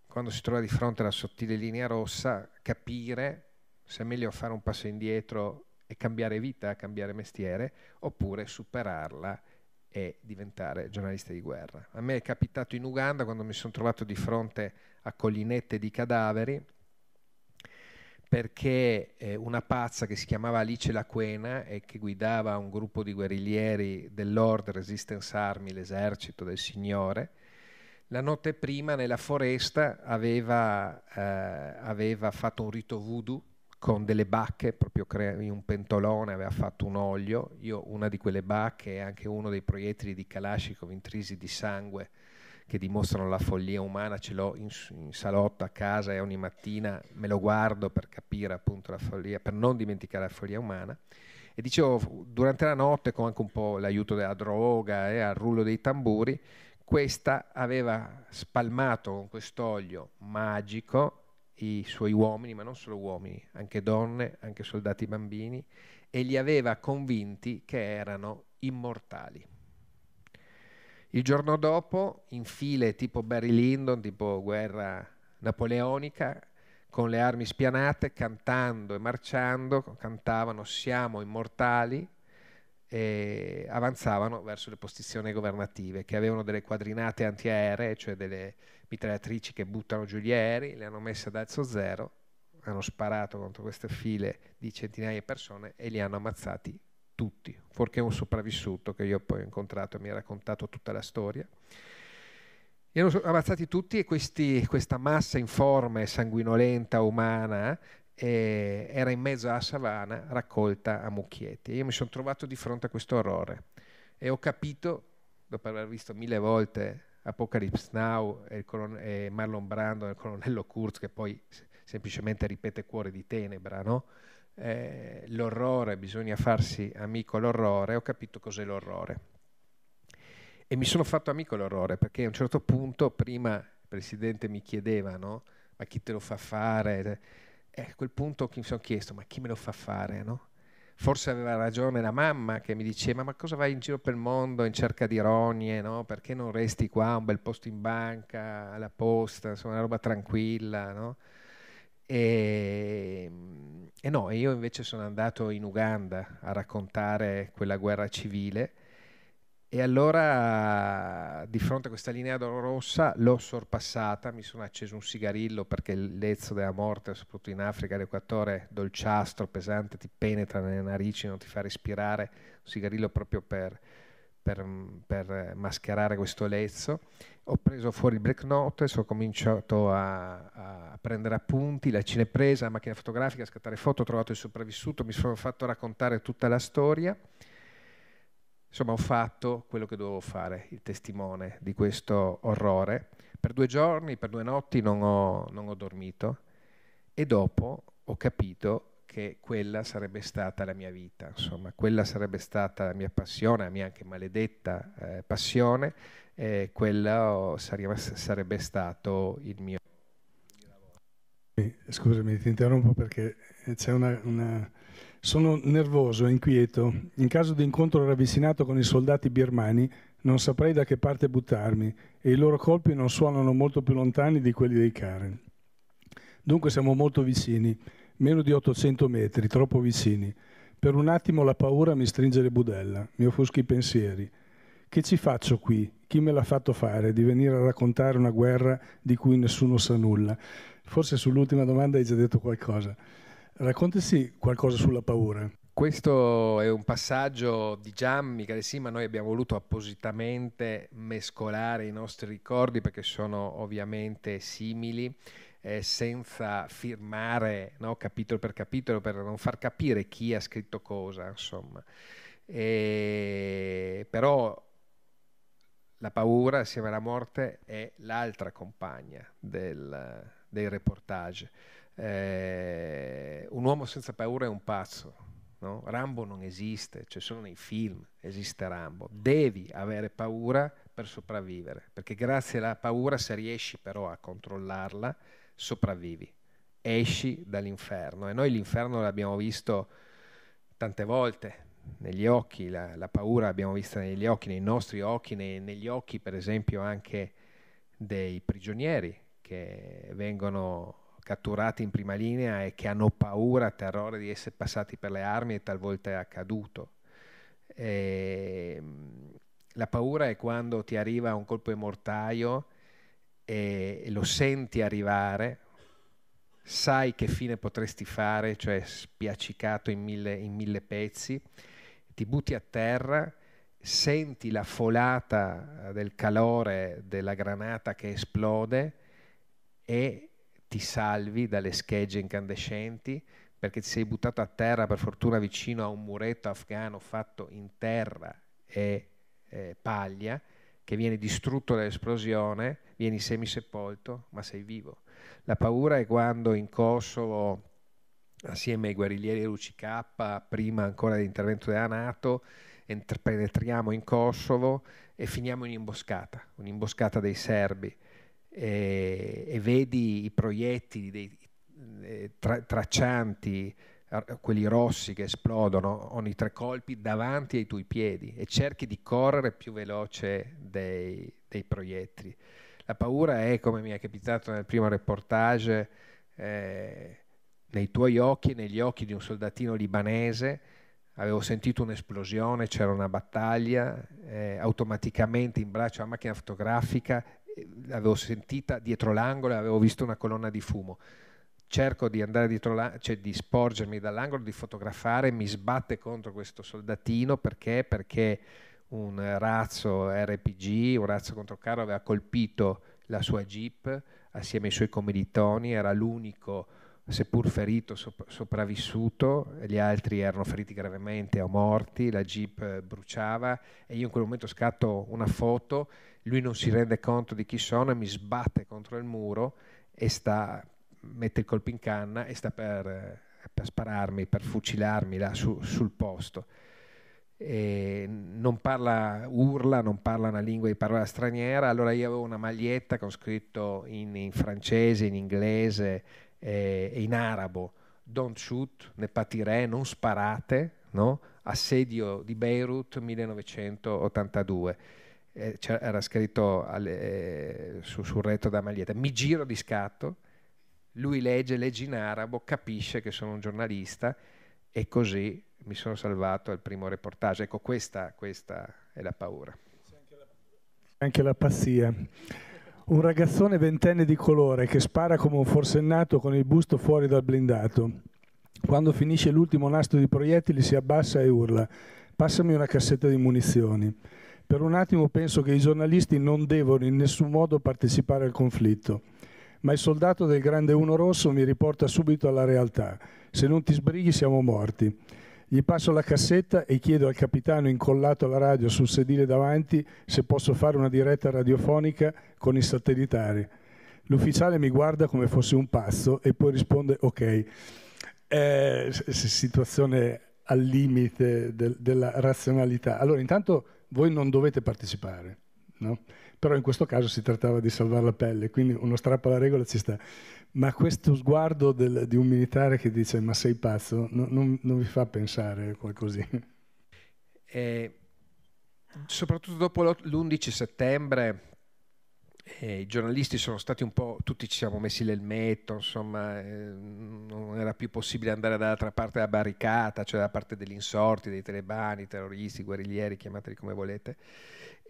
quando si trova di fronte alla sottile linea rossa, capire se è meglio fare un passo indietro e cambiare vita, cambiare mestiere, oppure superarla e diventare giornalista di guerra. A me è capitato in Uganda quando mi sono trovato di fronte a collinette di cadaveri perché eh, una pazza che si chiamava Alice Laquena e che guidava un gruppo di guerriglieri dell'Ord Resistance Army, l'esercito del Signore, la notte prima nella foresta aveva, eh, aveva fatto un rito voodoo con delle bacche, proprio crea- in un pentolone aveva fatto un olio, io una di quelle bacche è anche uno dei proiettili di Kalashnikov intrisi di sangue che dimostrano la follia umana, ce l'ho in, in, salotto a casa e ogni mattina me lo guardo per capire appunto la follia, per non dimenticare la follia umana. E dicevo, durante la notte, con anche un po' l'aiuto della droga e eh, al rullo dei tamburi, questa aveva spalmato con quest'olio magico i suoi uomini, ma non solo uomini, anche donne, anche soldati bambini, e li aveva convinti che erano immortali. Il giorno dopo, in file tipo Barry Lyndon, tipo guerra napoleonica, con le armi spianate, cantando e marciando, cantavano Siamo immortali, e avanzavano verso le posizioni governative che avevano delle quadrinate antiaeree, cioè delle mitragliatrici che buttano giù gli aerei, le hanno messe ad alzo zero, hanno sparato contro queste file di centinaia di persone e li hanno ammazzati tutti, fuorché un sopravvissuto che io poi ho incontrato e mi ha raccontato tutta la storia. Li hanno ammazzati tutti e questi, questa massa informe, sanguinolenta, umana, era in mezzo alla savana raccolta a mucchietti. Io mi sono trovato di fronte a questo orrore e ho capito, dopo aver visto mille volte Apocalypse Now e, colon- e Marlon Brando e il colonnello Kurz, che poi semplicemente ripete Cuore di Tenebra, no? eh, l'orrore, bisogna farsi amico l'orrore, ho capito cos'è l'orrore. E mi sono fatto amico l'orrore perché a un certo punto, prima il presidente mi chiedeva, no? ma chi te lo fa fare? E eh, a quel punto mi sono chiesto, ma chi me lo fa fare? No? Forse aveva ragione la mamma che mi diceva, ma cosa vai in giro per il mondo in cerca di rogne? No? Perché non resti qua, un bel posto in banca, alla posta, insomma, una roba tranquilla? No? E, ehm, e no, io invece sono andato in Uganda a raccontare quella guerra civile e allora di fronte a questa linea d'oro rossa l'ho sorpassata, mi sono acceso un sigarillo perché il lezzo della morte, soprattutto in Africa, l'equatore dolciastro, pesante, ti penetra nelle narici, non ti fa respirare, un sigarillo proprio per, per, per mascherare questo lezzo. Ho preso fuori il black notice, ho cominciato a, a prendere appunti, la cinepresa, la macchina fotografica, a scattare foto, ho trovato il sopravvissuto, mi sono fatto raccontare tutta la storia Insomma, ho fatto quello che dovevo fare, il testimone di questo orrore. Per due giorni, per due notti non ho, non ho dormito e dopo ho capito che quella sarebbe stata la mia vita, insomma, quella sarebbe stata la mia passione, la mia anche maledetta eh, passione, eh, quello sarebbe stato il mio Scusami, ti interrompo perché una, una... Sono nervoso e inquieto. In caso di incontro ravvicinato con i soldati birmani, non saprei da che parte buttarmi e i loro colpi non suonano molto più lontani di quelli dei Karen. Dunque siamo molto vicini, meno di 800 metri, troppo vicini. Per un attimo la paura mi stringe le budella, mi offuschi i pensieri. Che ci faccio qui? Chi me l'ha fatto fare di venire a raccontare una guerra di cui nessuno sa nulla? Forse sull'ultima domanda hai già detto qualcosa. Raccontaci qualcosa sulla paura. Questo è un passaggio di Giammi, carissima, noi abbiamo voluto appositamente mescolare i nostri ricordi perché sono ovviamente simili, eh, senza firmare no, capitolo per capitolo per non far capire chi ha scritto cosa, insomma. E, però la paura assieme alla morte è l'altra compagna del, dei reportage. Eh, un uomo senza paura è un pazzo. No? Rambo non esiste, cioè solo nei film esiste Rambo. Devi avere paura per sopravvivere, perché grazie alla paura, se riesci però a controllarla, sopravvivi, esci dall'inferno. E noi l'inferno l'abbiamo visto tante volte, negli occhi, la, la, paura l'abbiamo vista negli occhi, nei nostri occhi, nei, negli occhi per esempio anche dei prigionieri che vengono catturati in prima linea e che hanno paura, terrore di essere passati per le armi e talvolta è accaduto. E ehm, la paura è quando ti arriva un colpo di mortaio e lo senti arrivare, sai che fine potresti fare, cioè spiaccicato in mille, in mille pezzi, ti butti a terra, senti la folata eh, del calore della granata che esplode e ti salvi dalle schegge incandescenti perché ti sei buttato a terra per fortuna vicino a un muretto afghano fatto in terra e eh, paglia che viene distrutto dall'esplosione, vieni semisepolto, ma sei vivo. La paura è quando in Kosovo assieme ai guerriglieri Luci K, prima ancora dell'intervento della Nato, penetriamo in Kosovo e finiamo in imboscata, un'imboscata dei serbi. E, e vedi i proiettili dei, eh, tra, traccianti, quelli rossi che esplodono ogni tre colpi davanti ai tuoi piedi e cerchi di correre più veloce dei, dei proiettili. La paura è, come mi è capitato nel primo reportage, eh, nei tuoi occhi negli occhi di un soldatino libanese avevo sentito un'esplosione, c'era una battaglia, eh, automaticamente in braccio alla macchina fotografica eh, l'avevo sentita dietro l'angolo e avevo visto una colonna di fumo. Cerco di andare dietro l'angolo, cioè di sporgermi dall'angolo, di fotografare, mi sbatte contro questo soldatino perché? Perché un razzo RPG, un razzo contro carro aveva colpito la sua jeep assieme ai suoi commilitoni, era l'unico seppur ferito, sopravvissuto, gli altri erano feriti gravemente o morti, la jeep eh, bruciava e io in quel momento scatto una foto, lui non si rende conto di chi sono e mi sbatte contro il muro e sta, mette il colpo in canna e sta per, eh, per spararmi, per fucilarmi là su, sul posto. E non parla, urla, non parla una lingua di parola straniera, allora io avevo una maglietta con scritto in, in francese, in inglese, eh, in arabo, don't shoot, ne patirè, non sparate, no? assedio di Beirut 1982. Eh, era scritto alle, eh, su, sul retto da maglietta, mi giro di scatto, lui legge, legge in arabo, capisce che sono un giornalista e così mi sono salvato al primo reportage. Ecco, questa, questa è la paura. C'è anche la, anche la passia. Un ragazzone ventenne di colore che spara come un forsennato con il busto fuori dal blindato. Quando finisce l'ultimo nastro di proiettili si abbassa e urla «Passami una cassetta di munizioni». Per un attimo penso che i giornalisti non devono in nessun modo partecipare al conflitto. Ma il soldato del Grande Uno Rosso mi riporta subito alla realtà. Se non ti sbrighi siamo morti. Gli passo la cassetta e chiedo al capitano incollato alla radio sul sedile davanti se posso fare una diretta radiofonica con i satellitari. L'ufficiale mi guarda come fosse un pazzo e poi risponde ok. Eh, situazione al limite del, della razionalità. Allora intanto voi non dovete partecipare, no? però in questo caso si trattava di salvare la pelle, quindi uno strappo alla regola ci sta. Ma questo sguardo del, di un militare che dice ma sei pazzo, no, non, non, vi fa pensare qualcosa? Eh, soprattutto dopo l'11 settembre, eh, i giornalisti sono stati un po', tutti ci siamo messi l'elmetto, insomma, eh, non era più possibile andare dall'altra parte della barricata, cioè dalla parte degli insorti, dei talebani, terroristi, guerriglieri, chiamateli come volete.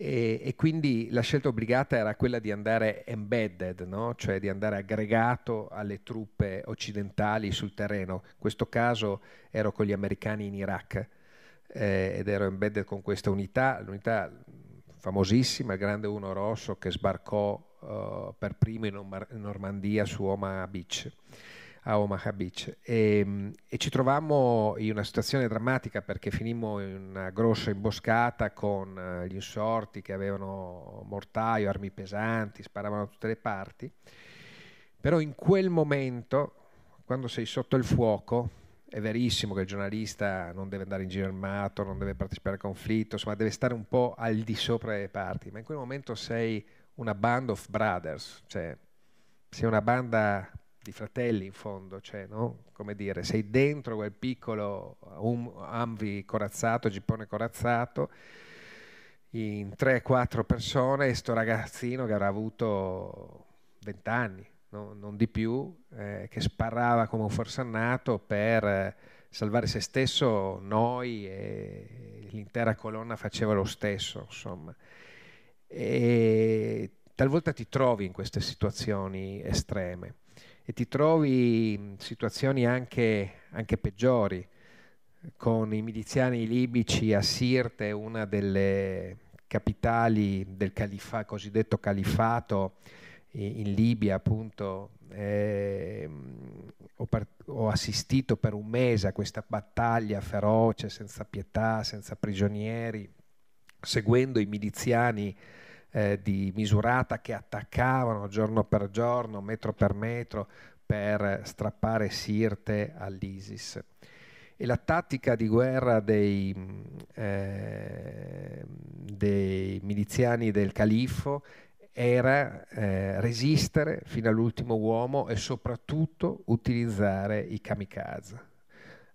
E, e, quindi la scelta obbligata era quella di andare embedded, no? cioè di andare aggregato alle truppe occidentali sul terreno. In questo caso ero con gli americani in Iraq eh, ed ero embedded con questa unità. L'unità famosissima, il grande Uno Rosso che sbarcò uh, per primo in, Normandia su Omaha Beach. A Omaha Beach e, ehm, e, ci trovammo in una situazione drammatica perché finimmo in una grossa imboscata con eh, gli insorti che avevano mortaio, armi pesanti, sparavano da tutte le parti. Però in quel momento, quando sei sotto il fuoco, è verissimo che il giornalista non deve andare in giro armato, non deve partecipare al conflitto, insomma deve stare un po' al di sopra delle parti, ma in quel momento sei una band of brothers, cioè sei una banda di fratelli in fondo, cioè, no? come dire, sei dentro quel piccolo um, Amvi corazzato, Gippone corazzato, in 3-4 persone e sto ragazzino che avrà avuto 20 anni, no, non di più, eh, che sparava come un forsannato per eh, salvare se stesso, noi e l'intera colonna faceva lo stesso, insomma. E talvolta ti trovi in queste situazioni estreme e ti trovi in situazioni anche, anche peggiori, con i miliziani libici a Sirte, una delle capitali del califa, cosiddetto califato, in Libia appunto eh, ho, part- ho, assistito per un mese a questa battaglia feroce, senza pietà, senza prigionieri, seguendo i miliziani eh, di misurata che attaccavano giorno per giorno, metro per metro, per strappare Sirte all'ISIS. E la tattica di guerra dei, eh, dei miliziani del califo era eh, resistere fino all'ultimo uomo e soprattutto utilizzare i kamikaze.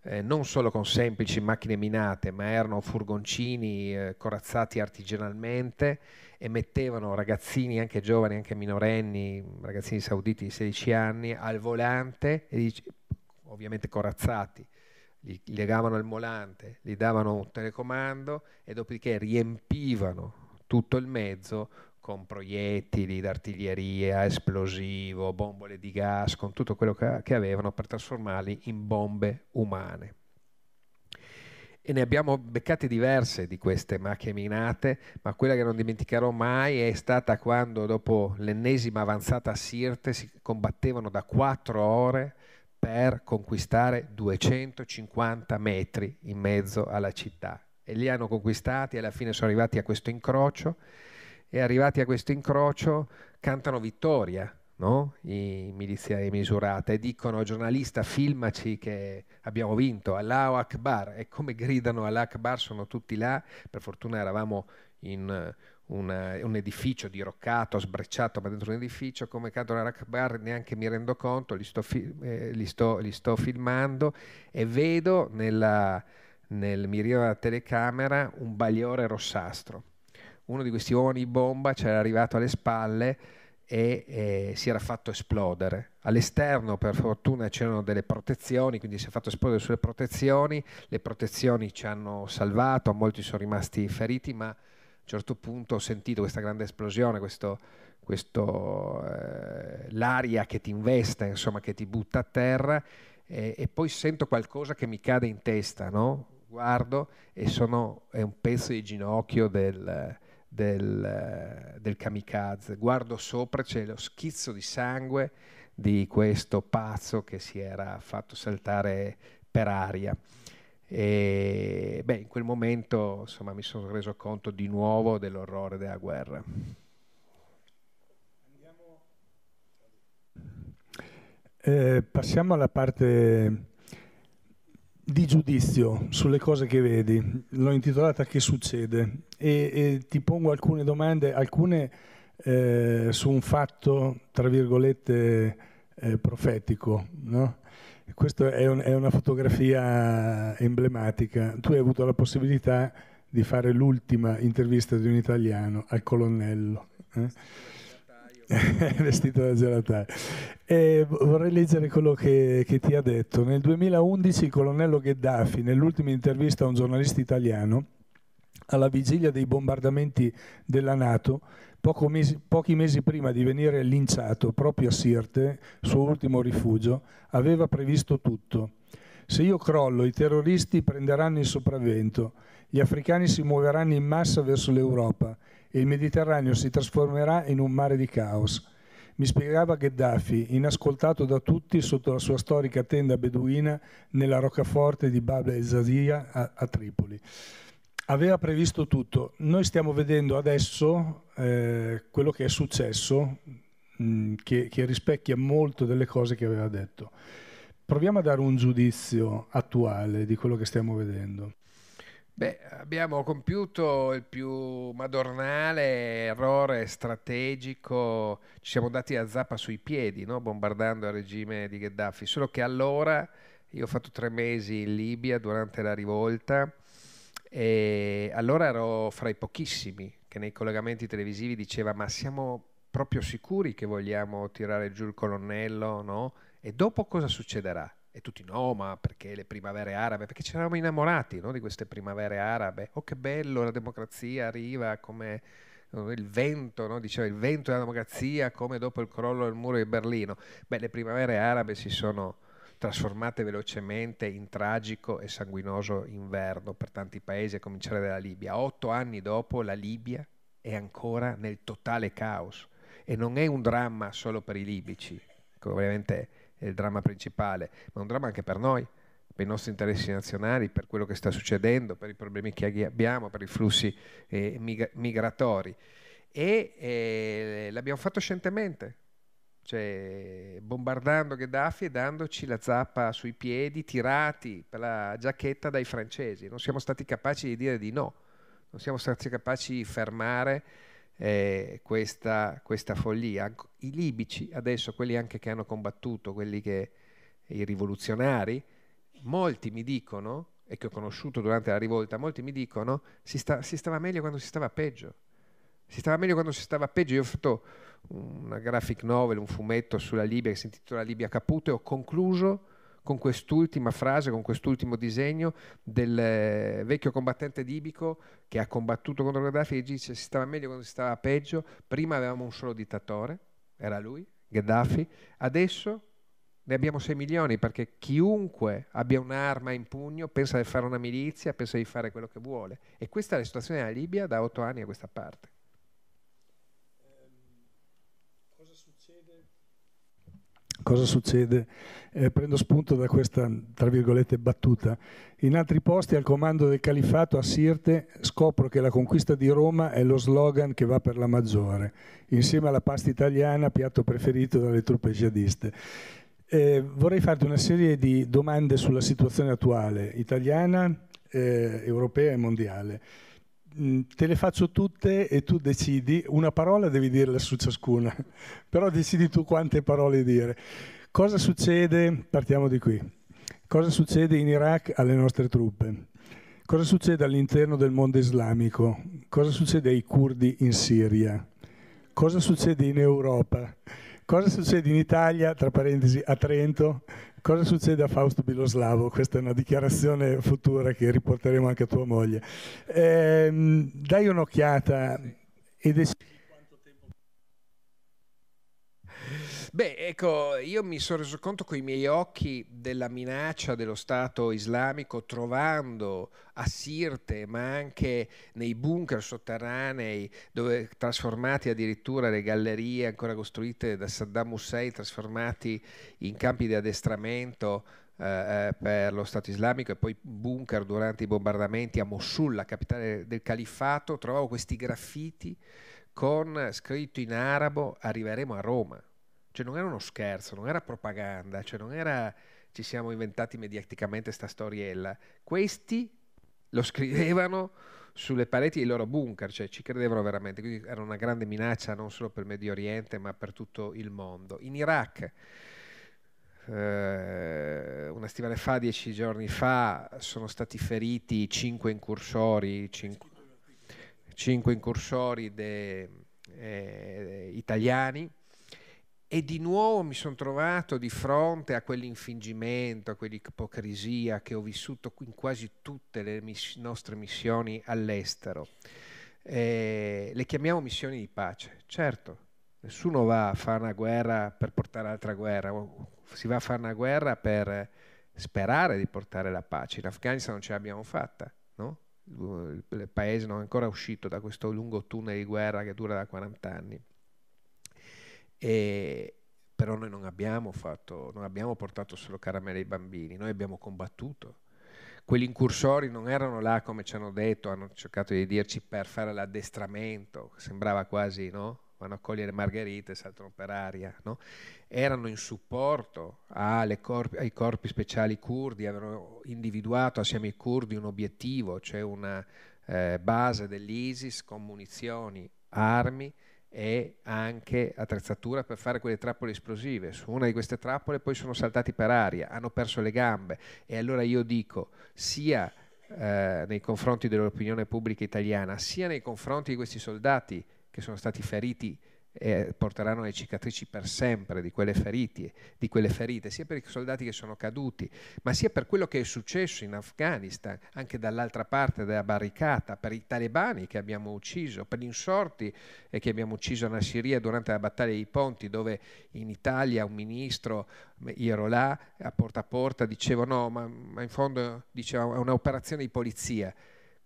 Eh, non solo con semplici macchine minate, ma erano furgoncini eh, corazzati artigianalmente e mettevano ragazzini, anche giovani, anche minorenni, ragazzini sauditi di 16 anni, al volante, ovviamente corazzati, li legavano al volante, gli davano un telecomando e dopodiché riempivano tutto il mezzo con proiettili d'artiglieria, esplosivo, bombole di gas, con tutto quello che avevano per trasformarli in bombe umane. E ne abbiamo beccate diverse di queste macchie minate, ma quella che non dimenticherò mai è stata quando dopo l'ennesima avanzata a Sirte si combattevano da quattro ore per conquistare 250 metri in mezzo alla città. E li hanno conquistati alla fine sono arrivati a questo incrocio e arrivati a questo incrocio cantano vittoria. No? I miliziani misurati e dicono giornalista filmaci che abbiamo vinto, Allahu Akbar e come gridano Allahu Akbar sono tutti là, per fortuna eravamo in eh, una, un edificio diroccato, sbrecciato, ma dentro un edificio, come cantano Allahu Akbar neanche mi rendo conto, li sto, fi- eh, li sto, li sto filmando e vedo nella, nel mirino della telecamera un bagliore rossastro uno di questi uomini bomba c'era arrivato alle spalle e eh, si era fatto esplodere. All'esterno per fortuna c'erano delle protezioni, quindi si è fatto esplodere sulle protezioni, le protezioni ci hanno salvato, molti sono rimasti feriti, ma a un certo punto ho sentito questa grande esplosione, questo, questo, eh, l'aria che ti investe, insomma, che ti butta a terra e, e poi sento qualcosa che mi cade in testa, no? guardo e sono, è un pezzo di ginocchio del del, del kamikaze. Guardo sopra, c'è lo schizzo di sangue di questo pazzo che si era fatto saltare per aria. E beh, in quel momento insomma, mi sono reso conto di nuovo dell'orrore della guerra. Eh, passiamo alla parte di giudizio sulle cose che vedi. L'ho intitolata Che succede? E, e ti pongo alcune domande, alcune eh, su un fatto, tra virgolette, eh, profetico. No? Questa è, un, è, una fotografia emblematica. Tu hai avuto la possibilità di fare l'ultima intervista di un italiano al colonnello. Eh? vestito da gelataio. E vorrei leggere quello che, che, ti ha detto. Nel 2011 il colonnello Gheddafi, nell'ultima intervista a un giornalista italiano, alla vigilia dei bombardamenti della Nato, mesi, pochi mesi prima di venire linciato proprio a Sirte, suo ultimo rifugio, aveva previsto tutto. Se io crollo, i terroristi prenderanno il sopravvento, gli africani si muoveranno in massa verso l'Europa e il Mediterraneo si trasformerà in un mare di caos. Mi spiegava Gheddafi, inascoltato da tutti sotto la sua storica tenda beduina nella roccaforte di Bab el zadia a, a Tripoli aveva previsto tutto. Noi stiamo vedendo adesso eh, quello che è successo, mh, mm, che, che, rispecchia molto delle cose che aveva detto. Proviamo a dare un giudizio attuale di quello che stiamo vedendo. Beh, abbiamo compiuto il più madornale errore strategico, ci siamo dati a zappa sui piedi, no? bombardando il regime di Gheddafi, solo che allora io ho fatto tre mesi in Libia durante la rivolta e allora ero fra i pochissimi che nei collegamenti televisivi diceva ma siamo proprio sicuri che vogliamo tirare giù il colonnello, no? E dopo cosa succederà? E tutti no, ma perché le primavere arabe? Perché ci eravamo innamorati no, di queste primavere arabe. Oh che bello, la democrazia arriva come il vento, no? diceva il vento della democrazia come dopo il crollo del muro di Berlino. Beh, le primavere arabe si sono trasformate velocemente in tragico e sanguinoso inverno per tanti paesi, a cominciare dalla Libia. Otto anni dopo la Libia è ancora nel totale caos e non è un dramma solo per i libici, ovviamente è il dramma principale, ma un dramma anche per noi, per i nostri interessi nazionali, per quello che sta succedendo, per i problemi che abbiamo, per i flussi eh, migratori. E eh, l'abbiamo fatto scientemente, cioè bombardando Gheddafi e dandoci la zappa sui piedi, tirati per la giacchetta dai francesi. Non siamo stati capaci di dire di no, non siamo stati capaci di fermare eh, questa, questa, follia. I libici, adesso quelli anche che hanno combattuto, quelli che, i rivoluzionari, molti mi dicono, e che ho conosciuto durante la rivolta, molti mi dicono, si, sta, si stava meglio quando si stava peggio. Si stava meglio quando si stava peggio. Io ho fatto una graphic novel, un fumetto sulla Libia che si intitola Libia Caputo e ho concluso con quest'ultima frase, con quest'ultimo disegno del eh, vecchio combattente libico che ha combattuto contro Gheddafi e dice si stava meglio quando si stava peggio, prima avevamo un solo dittatore, era lui, Gheddafi, adesso ne abbiamo 6 milioni perché chiunque abbia un'arma in pugno pensa di fare una milizia, pensa di fare quello che vuole. E questa è la situazione della Libia da 8 anni a questa parte. cosa succede? Eh, prendo spunto da questa, tra virgolette, battuta. In altri posti al comando del califato a Sirte scopro che la conquista di Roma è lo slogan che va per la maggiore, insieme alla pasta italiana, piatto preferito dalle truppe jihadiste. Eh, vorrei farti una serie di domande sulla situazione attuale, italiana, eh, europea e mondiale. Mm, te le faccio tutte e tu decidi, una parola devi dirla su ciascuna, però decidi tu quante parole dire. Cosa succede, partiamo di qui, cosa succede in Iraq alle nostre truppe? Cosa succede all'interno del mondo islamico? Cosa succede ai curdi in Siria? Cosa succede in Europa? Cosa succede in Italia, tra parentesi, a Trento? Cosa succede a Fausto Biloslavo? Questa è una dichiarazione futura che riporteremo anche a tua moglie. Ehm, dai un'occhiata ed esprimi Beh, ecco, io mi sono reso conto con i miei occhi della minaccia dello Stato islamico trovando a Sirte, ma anche nei bunker sotterranei, dove trasformati addirittura le gallerie ancora costruite da Saddam Hussein, trasformati in campi di addestramento eh, eh per lo Stato islamico e poi bunker durante i bombardamenti a Mosul, la capitale del califfato, trovavo questi graffiti con scritto in arabo arriveremo a Roma. Cioè non era uno scherzo, non era propaganda, cioè non era ci siamo inventati mediaticamente sta storiella. Questi lo scrivevano sulle pareti dei loro bunker, cioè ci credevano veramente, quindi era una grande minaccia non solo per il Medio Oriente ma per tutto il mondo. In Iraq, eh, una settimana fa, dieci giorni fa, sono stati feriti cinque incursori, cinque, cinque incursori de, eh, italiani e di nuovo mi sono trovato di fronte a quell'infingimento, a quell'ipocrisia che ho vissuto in quasi tutte le miss- nostre missioni all'estero. Eh, le chiamiamo missioni di pace, certo, nessuno va a fare una guerra per portare altra guerra, si va a fare una guerra per sperare di portare la pace. In Afghanistan non ce l'abbiamo fatta, no? il paese non è ancora uscito da questo lungo tunnel di guerra che dura da 40 anni. E, però noi non abbiamo, fatto, non abbiamo portato solo caramelle ai bambini, noi abbiamo combattuto. Quegli incursori non erano là, come ci hanno detto, hanno cercato di dirci per fare l'addestramento, sembrava quasi, no? vanno a cogliere margherite, saltano per aria, no? erano in supporto corpi, ai corpi speciali curdi, avevano individuato assieme ai curdi un obiettivo, cioè una eh, base dell'ISIS con munizioni, armi, e anche attrezzatura per fare quelle trappole esplosive. Su una di queste trappole poi sono saltati per aria, hanno perso le gambe e allora io dico sia eh, nei confronti dell'opinione pubblica italiana, sia nei confronti di questi soldati che sono stati feriti eh, porteranno le cicatrici per sempre di quelle, ferite, di quelle ferite, sia per i soldati che sono caduti, ma sia per quello che è successo in Afghanistan, anche dall'altra parte della barricata, per i talebani che abbiamo ucciso, per gli insorti eh, che abbiamo ucciso nella Siria durante la battaglia dei Ponti, dove in Italia un ministro, io ero là, a porta a porta, dicevo no, ma, ma in fondo diceva, è un'operazione di polizia.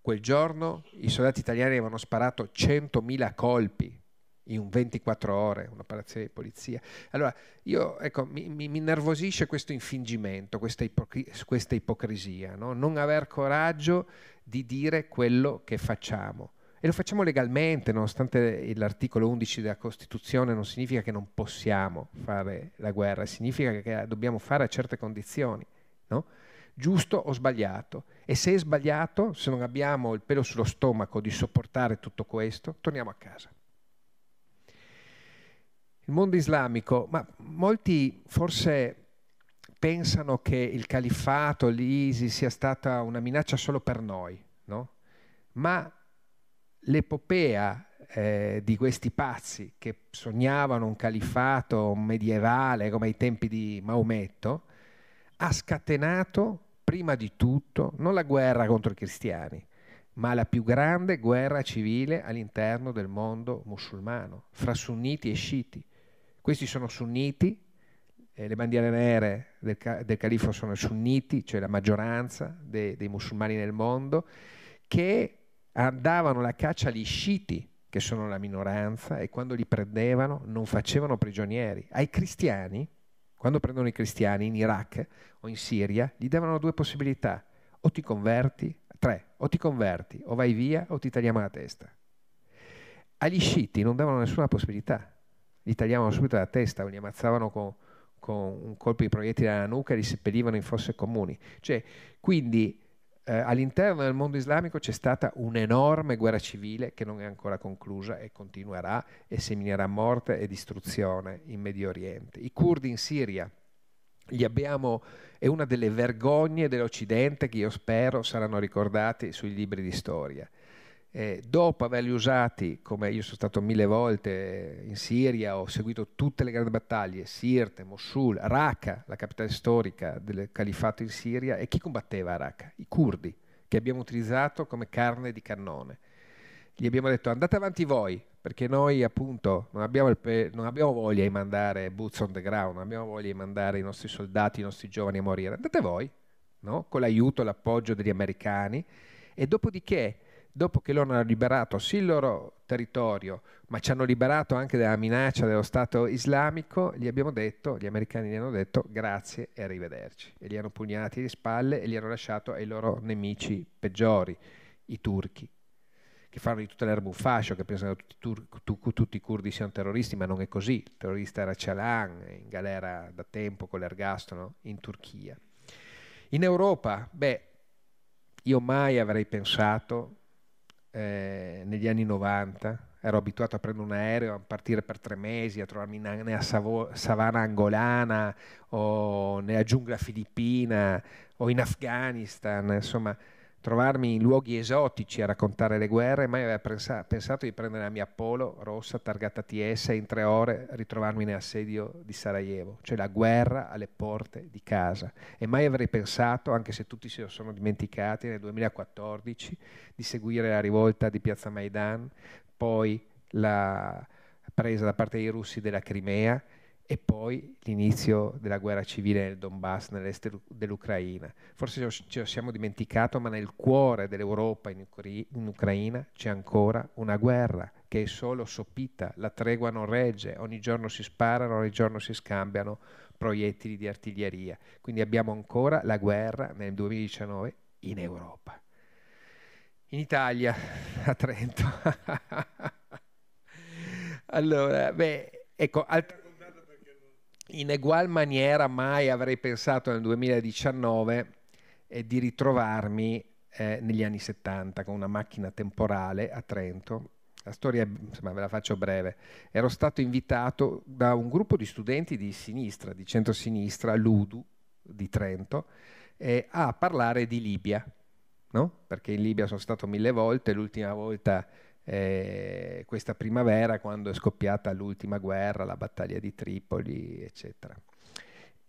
Quel giorno i soldati italiani avevano sparato 100.000 colpi in 24 ore un'operazione di polizia. Allora, io, ecco, mi, mi, mi innervosisce questo infingimento, questa, ipocri- questa ipocrisia, no? non aver coraggio di dire quello che facciamo. E lo facciamo legalmente, nonostante l'articolo 11 della Costituzione non significa che non possiamo fare la guerra, significa che la dobbiamo fare a certe condizioni, no? giusto o sbagliato. E se è sbagliato, se non abbiamo il pelo sullo stomaco di sopportare tutto questo, torniamo a casa il mondo islamico, ma molti forse pensano che il califfato, l'ISIS sia stata una minaccia solo per noi, no? ma l'epopea eh, di questi pazzi che sognavano un califfato medievale come ai tempi di Maometto, ha scatenato prima di tutto non la guerra contro i cristiani, ma la più grande guerra civile all'interno del mondo musulmano, fra sunniti e sciiti. Questi sono sunniti, eh, le bandiere nere del, del califo sono sunniti, cioè la maggioranza de, dei musulmani nel mondo, che andavano alla caccia agli sciiti, che sono la minoranza, e quando li prendevano non facevano prigionieri. Ai cristiani, quando prendono i cristiani in Iraq o in Siria, gli davano due possibilità, o ti converti, tre, o ti converti, o vai via, o ti tagliamo la testa. Agli sciiti non davano nessuna possibilità, gli tagliavano subito la testa o li ammazzavano con, con un colpo di proiettile alla nuca e li seppellivano in fosse comuni. Cioè, quindi eh, all'interno del mondo islamico c'è stata un'enorme guerra civile che non è ancora conclusa e continuerà e seminerà morte e distruzione in Medio Oriente. I curdi in Siria, Abbiamo, è una delle vergogne dell'Occidente che io spero saranno ricordati sui libri di storia eh, dopo averli usati, come io sono stato mille volte in Siria, ho seguito tutte le grandi battaglie, Sirte, Mosul, Raqqa, la capitale storica del califato in Siria, e chi combatteva Raqqa? I curdi, che abbiamo utilizzato come carne di cannone. Gli abbiamo detto andate avanti voi, perché noi appunto non abbiamo, pe- non abbiamo voglia di mandare boots on the ground, non abbiamo voglia di mandare i nostri soldati, i nostri giovani a morire, andate voi, no? con l'aiuto e l'appoggio degli americani, e dopodiché dopo che loro hanno liberato sì il loro territorio, ma ci hanno liberato anche dalla minaccia dello Stato islamico, gli abbiamo detto, gli americani gli hanno detto grazie e arrivederci. E li hanno pugnati le spalle e li hanno lasciato ai loro nemici peggiori, i turchi, che fanno di tutta l'erba un fascio, che pensano che tutti, tu, tutti i curdi siano terroristi, ma non è così. Il terrorista era Calan, in galera da tempo con l'ergastolo in Turchia. In Europa, beh, io mai avrei pensato eh, negli anni 90, ero abituato a prendere un aereo, a partire per tre mesi, a trovarmi nella Savo- savana angolana o nella giungla filippina o in Afghanistan, insomma trovarmi in luoghi esotici a raccontare le guerre, mai aveva pensato di prendere la mia Polo rossa targata TS e in tre ore ritrovarmi nell'assedio di Sarajevo, cioè la guerra alle porte di casa. E mai avrei pensato, anche se tutti se lo sono dimenticati, nel 2014 di seguire la rivolta di Piazza Maidan, poi la presa da parte dei russi della Crimea, e poi l'inizio della guerra civile nel Donbass, nell'est dell'Ucraina. Forse ce lo siamo dimenticato, ma nel cuore dell'Europa in, Ucra- in Ucraina c'è ancora una guerra che è solo sopita, la tregua non regge, ogni giorno si sparano, ogni giorno si scambiano proiettili di artiglieria. Quindi abbiamo ancora la guerra nel 2019 in Europa. In Italia, a Trento. allora, beh, ecco, alt- in egual maniera mai avrei pensato nel 2019 eh, di ritrovarmi eh, negli anni 70 con una macchina temporale a Trento. La storia, insomma, ve la faccio breve. Ero stato invitato da un gruppo di studenti di sinistra, di centrosinistra, l'UDU di Trento, eh, a parlare di Libia, no? perché in Libia sono stato mille volte, l'ultima volta eh, questa primavera quando è scoppiata l'ultima guerra, la battaglia di Tripoli, eccetera.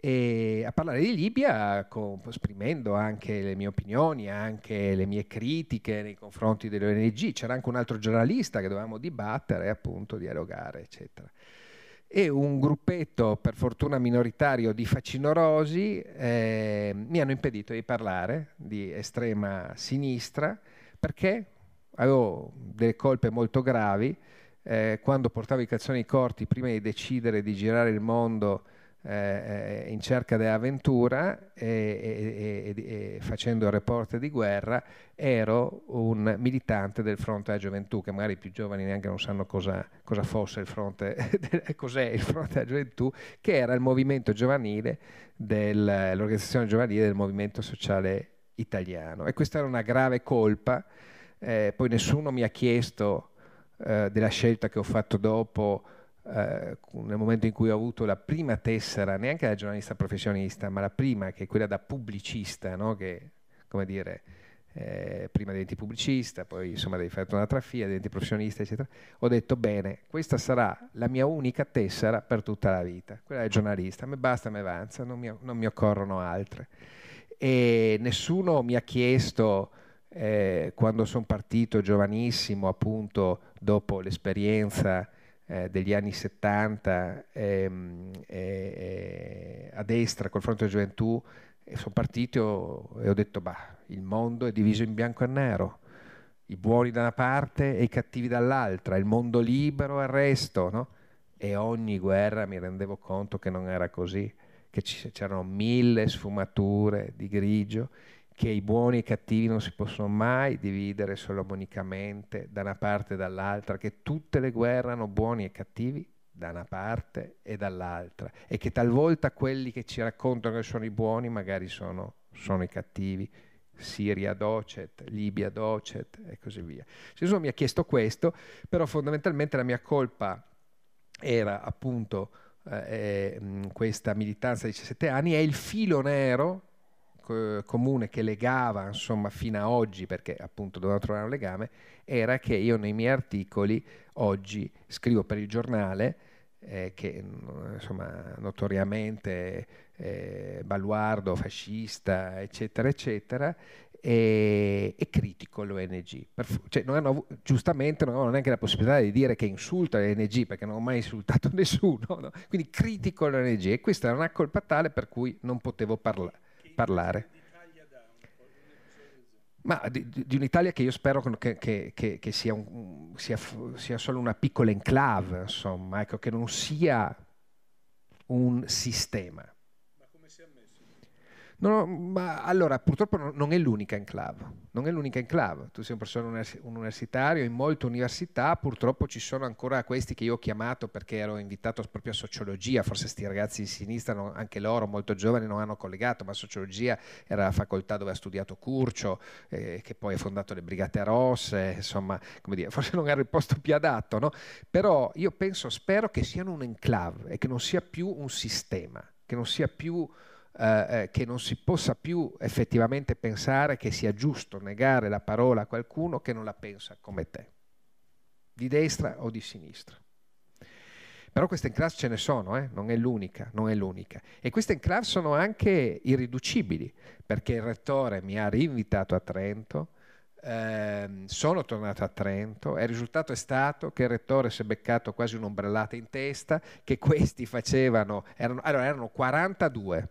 E a parlare di Libia, esprimendo anche le mie opinioni, anche le mie critiche nei confronti delle ONG, c'era anche un altro giornalista che dovevamo dibattere, appunto, dialogare, eccetera. E un gruppetto, per fortuna minoritario, di facinorosi eh, mi hanno impedito di parlare di estrema sinistra perché? avevo delle colpe molto gravi, eh, quando portavo i calzoni corti prima di decidere di girare il mondo eh, eh in cerca dell'avventura e, e, e, facendo il reporter di guerra ero un militante del fronte della gioventù che magari i più giovani neanche non sanno cosa, cosa fosse il fronte cos'è il fronte della gioventù che era il movimento giovanile dell'organizzazione giovanile del movimento sociale italiano e questa era una grave colpa eh, poi nessuno mi ha chiesto eh, della scelta che ho fatto dopo, eh, nel momento in cui ho avuto la prima tessera, neanche da giornalista professionista, ma la prima che è quella da pubblicista, no? che come dire, eh, prima diventi pubblicista, poi insomma devi fare una trafia, diventi professionista, eccetera. Ho detto bene, questa sarà la mia unica tessera per tutta la vita, quella del giornalista, a me basta, me avanza, non mi, non mi occorrono altre. E nessuno mi ha chiesto eh, quando sono partito giovanissimo, appunto dopo l'esperienza eh, degli anni 70 ehm, eh, a destra col fronte gioventù, sono partito e ho detto, bah, il mondo è diviso in bianco e nero, i buoni da una parte e i cattivi dall'altra, il mondo libero e il resto, no? E ogni guerra mi rendevo conto che non era così, che c'erano mille sfumature di grigio che i buoni e i cattivi non si possono mai dividere solomonicamente da una parte e dall'altra, che tutte le guerre hanno buoni e cattivi da una parte e dall'altra e che talvolta quelli che ci raccontano che sono i buoni magari sono, sono i cattivi. Siria docet, Libia docet e così via. Gesù mi ha chiesto questo, però fondamentalmente la mia colpa era appunto eh, eh questa militanza di 17 anni, è il filo nero comune che legava insomma fino a oggi, perché appunto dovevamo trovare un legame, era che io nei miei articoli oggi scrivo per il giornale, eh, che mm, insomma notoriamente eh, baluardo, fascista, eccetera, eccetera, e, e critico l'ONG. cioè, non hanno, giustamente non avevano neanche la possibilità di dire che insulta l'ONG perché non ho mai insultato nessuno, no? quindi critico l'ONG e questa era una colpa tale per cui non potevo parlare parlare. Ma di, di, un'Italia che io spero che, che, che, che sia, un, sia, sia, solo una piccola enclave, insomma, ecco, che non sia un sistema. No, ma allora, purtroppo non è l'unica enclave, non è l'unica enclave. Tu sei un professore un universitario, in molte università purtroppo ci sono ancora questi che io ho chiamato perché ero invitato proprio a sociologia, forse questi ragazzi di sinistra, non, anche loro molto giovani, non hanno collegato, ma sociologia era la facoltà dove ha studiato Curcio, eh, che poi ha fondato le Brigate Rosse, insomma, come dire, forse non era il posto più adatto, no? Però io penso, spero che siano un enclave e che non sia più un sistema, che non sia più eh, eh, che non si possa più effettivamente pensare che sia giusto negare la parola a qualcuno che non la pensa come te, di destra o di sinistra. Però queste enclave ce ne sono, eh? non, è l'unica, non è l'unica. E queste enclave sono anche irriducibili, perché il rettore mi ha rinvitato a Trento, eh, sono tornato a Trento e il risultato è stato che il rettore si è beccato quasi un'ombrellata in testa, che questi facevano, erano, allora erano 42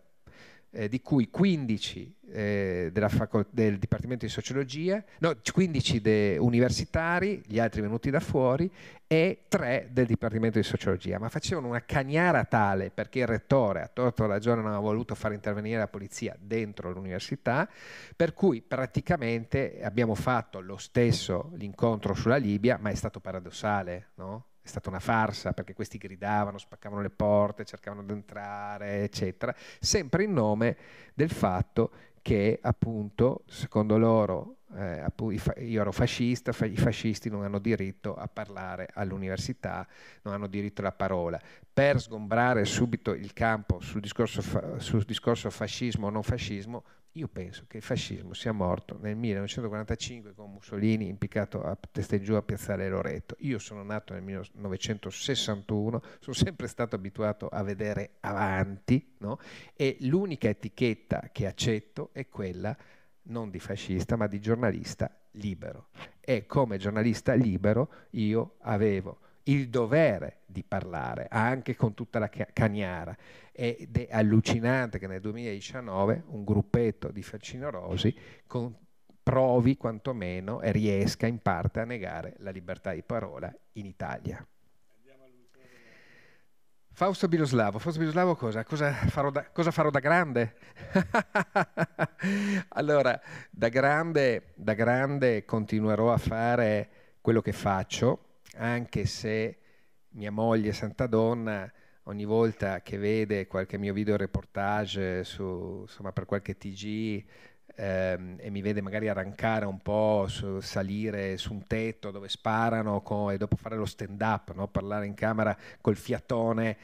eh, di cui 15 eh, facolt- del Dipartimento di Sociologia, no, 15 de- universitari, gli altri venuti da fuori, e 3 del Dipartimento di Sociologia. Ma facevano una cagnara tale perché il rettore, a torto ragione, non ha voluto far intervenire la polizia dentro l'università, per cui praticamente abbiamo fatto lo stesso l'incontro sulla Libia, ma è stato paradossale, no? è stata una farsa perché questi gridavano, spaccavano le porte, cercavano di entrare, eccetera, sempre in nome del fatto che appunto, secondo loro, eh, io ero fascista, i fascisti non hanno diritto a parlare all'università, non hanno diritto alla parola. Per sgombrare subito il campo sul discorso, fa, sul discorso fascismo o non fascismo, io penso che il fascismo sia morto nel 1945 con Mussolini impiccato a testa in giù a Piazzale Loreto. Io sono nato nel 1961, sono sempre stato abituato a vedere avanti no? e l'unica etichetta che accetto è quella non di fascista ma di giornalista libero. E come giornalista libero io avevo il dovere di parlare, anche con tutta la cagnara. Ed è allucinante che nel 2019 un gruppetto di facinorosi con, provi quantomeno e riesca in parte a negare la libertà di parola in Italia. Fausto Biloslavo, Fausto Biloslavo cosa? Cosa farò da, cosa farò da grande? allora, da grande, da grande continuerò a fare quello che faccio, anche se mia moglie Santa Donna ogni volta che vede qualche mio video reportage su, insomma, per qualche TG ehm, e mi vede magari arrancare un po', su, salire su un tetto dove sparano con, e dopo fare lo stand up, no? parlare in camera col fiatone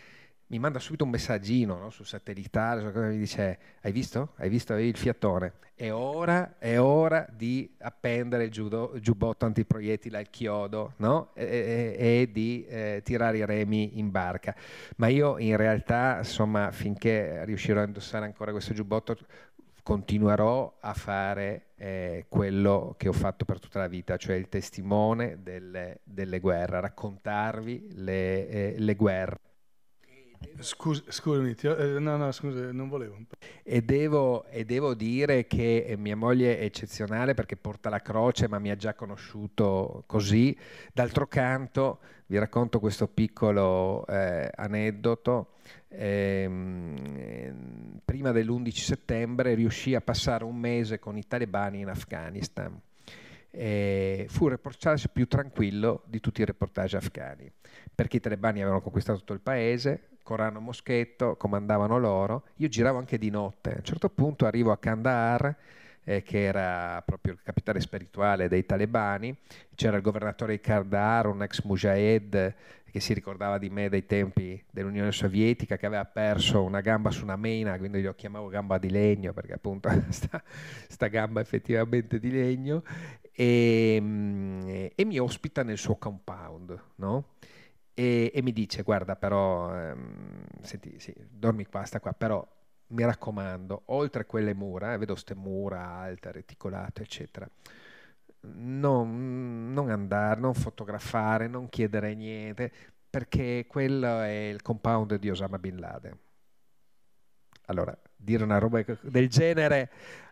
mi manda subito un messaggino no? sul satellitare, su cosa mi dice, hai visto? Hai visto il fiatone? È ora, è ora di appendere il giudo, giubbotto antiproiettile al chiodo no? e, e, e, di eh, tirare i remi in barca. Ma io in realtà, insomma, finché riuscirò a indossare ancora questo giubbotto, continuerò a fare eh, quello che ho fatto per tutta la vita, cioè il testimone delle, delle guerre, raccontarvi le, eh, le guerre. Scusa, scusami, ti, eh, no, no, scusa, non volevo. E devo, e devo, dire che eh, mia moglie è eccezionale perché porta la croce, ma mi ha già conosciuto così. D'altro canto, vi racconto questo piccolo eh, aneddoto. Ehm, eh, prima dell'11 settembre riuscì a passare un mese con i talebani in Afghanistan. Eh, fu il reportage più tranquillo di tutti i reportage afghani, perché i talebani avevano conquistato tutto il paese, Corano Moschetto, comandavano loro, io giravo anche di notte, a un certo punto arrivo a Kandahar, eh, che era proprio il capitale spirituale dei talebani, c'era il governatore di Kandahar, un ex mujahed che si ricordava di me dai tempi dell'Unione Sovietica, che aveva perso una gamba su una mena, quindi io chiamavo gamba di legno, perché appunto sta, sta gamba effettivamente di legno, e, mm, e, mi ospita nel suo compound, no? E, e mi dice, guarda però, ehm, senti, sì, dormi qua, sta qua, però mi raccomando, oltre a quelle mura, eh, vedo ste mura alte, reticolate, eccetera, non, non, andare, non fotografare, non chiedere niente, perché quello è il compound di Osama Bin Laden. Allora, dire una roba del genere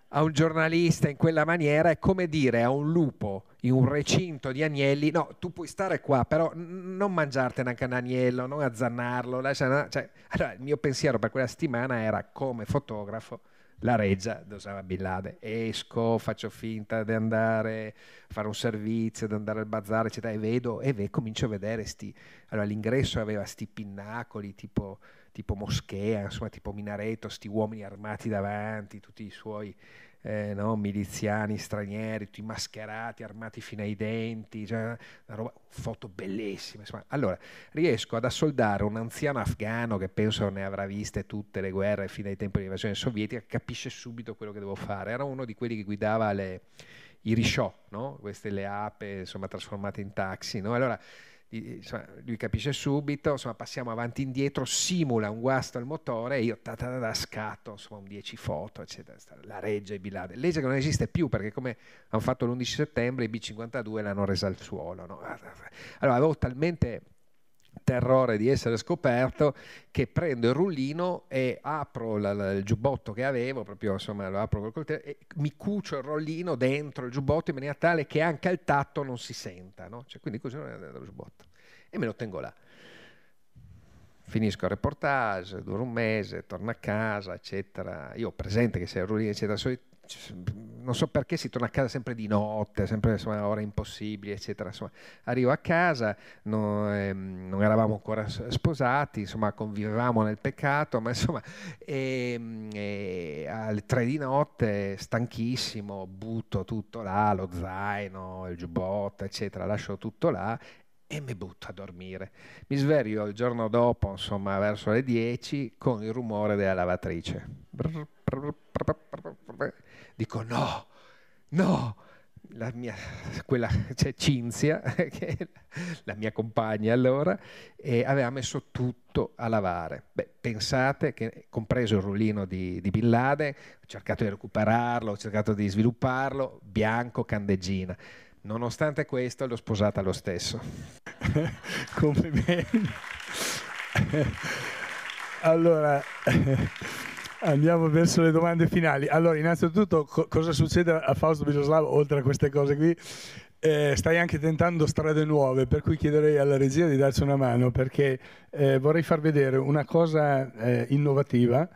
a un giornalista in quella maniera è come dire a un lupo in un recinto di agnelli, no, tu puoi stare qua, però non mangiartene anche un agnello, non azzannarlo. Lascia, cioè, allora, il mio pensiero per quella settimana era come fotografo la reggia di Osama Bin Laden. Esco, faccio finta di andare a fare un servizio, di andare al bazar, eccetera, e vedo, e ve, comincio a vedere sti... Allora, l'ingresso aveva sti pinnacoli, tipo, tipo moschea, insomma, tipo minareto, sti uomini armati davanti, tutti i suoi eh, no, miliziani stranieri, tutti mascherati, armati fino ai denti, cioè una roba, foto bellissima. Insomma. Allora, riesco ad assoldare un anziano afghano che penso ne avrà viste tutte le guerre fino ai tempi dell'invasione sovietica, capisce subito quello che devo fare. Era uno di quelli che guidava le, i risciò, no? queste le ape insomma, trasformate in taxi. No? Allora, insomma, lui capisce subito, insomma, passiamo avanti e indietro, simula un guasto al motore e io ta ta ta scatto insomma, un 10 foto, eccetera, la reggia e Bilade. Legge che non esiste più perché come hanno fatto l'11 settembre i B-52 l'hanno resa al suolo. No? Allora avevo talmente terrore di essere scoperto che prendo il rullino e apro la, la, il giubbotto che avevo, proprio insomma lo apro col coltello e mi cucio il rollino dentro il giubbotto in maniera tale che anche al tatto non si senta, no? cioè, quindi così non è il giubbotto e me lo tengo là. Finisco il reportage, dura un mese, torno a casa, eccetera. Io ho presente che se il rullino, eccetera, so, non so perché si torna a casa sempre di notte, sempre insomma, ore impossibili, eccetera. Insomma, arrivo a casa, no, ehm, non eravamo ancora sposati, insomma, convivevamo nel peccato, ma insomma, ehm, e, eh, alle tre di notte, stanchissimo, butto tutto là, lo zaino, il giubbotto, eccetera, lascio tutto là e mi butto a dormire. Mi sveglio il giorno dopo, insomma, verso le 10, con il rumore della lavatrice. Brr, brr, brr, dico no, no, la mia, quella, cioè Cinzia, che la mia compagna allora, eh, aveva messo tutto a lavare. Beh, pensate che, compreso il rullino di, di Bin Laden, ho cercato di recuperarlo, ho cercato di svilupparlo, bianco, candeggina. Nonostante questo, l'ho sposata lo stesso. Come Complimenti. allora... Andiamo verso le domande finali. Allora, innanzitutto, co- cosa succede a Fausto Biloslavo oltre a queste cose qui? Eh, stai anche tentando strade nuove, per cui chiederei alla regia di darci una mano perché eh, vorrei far vedere una cosa eh, innovativa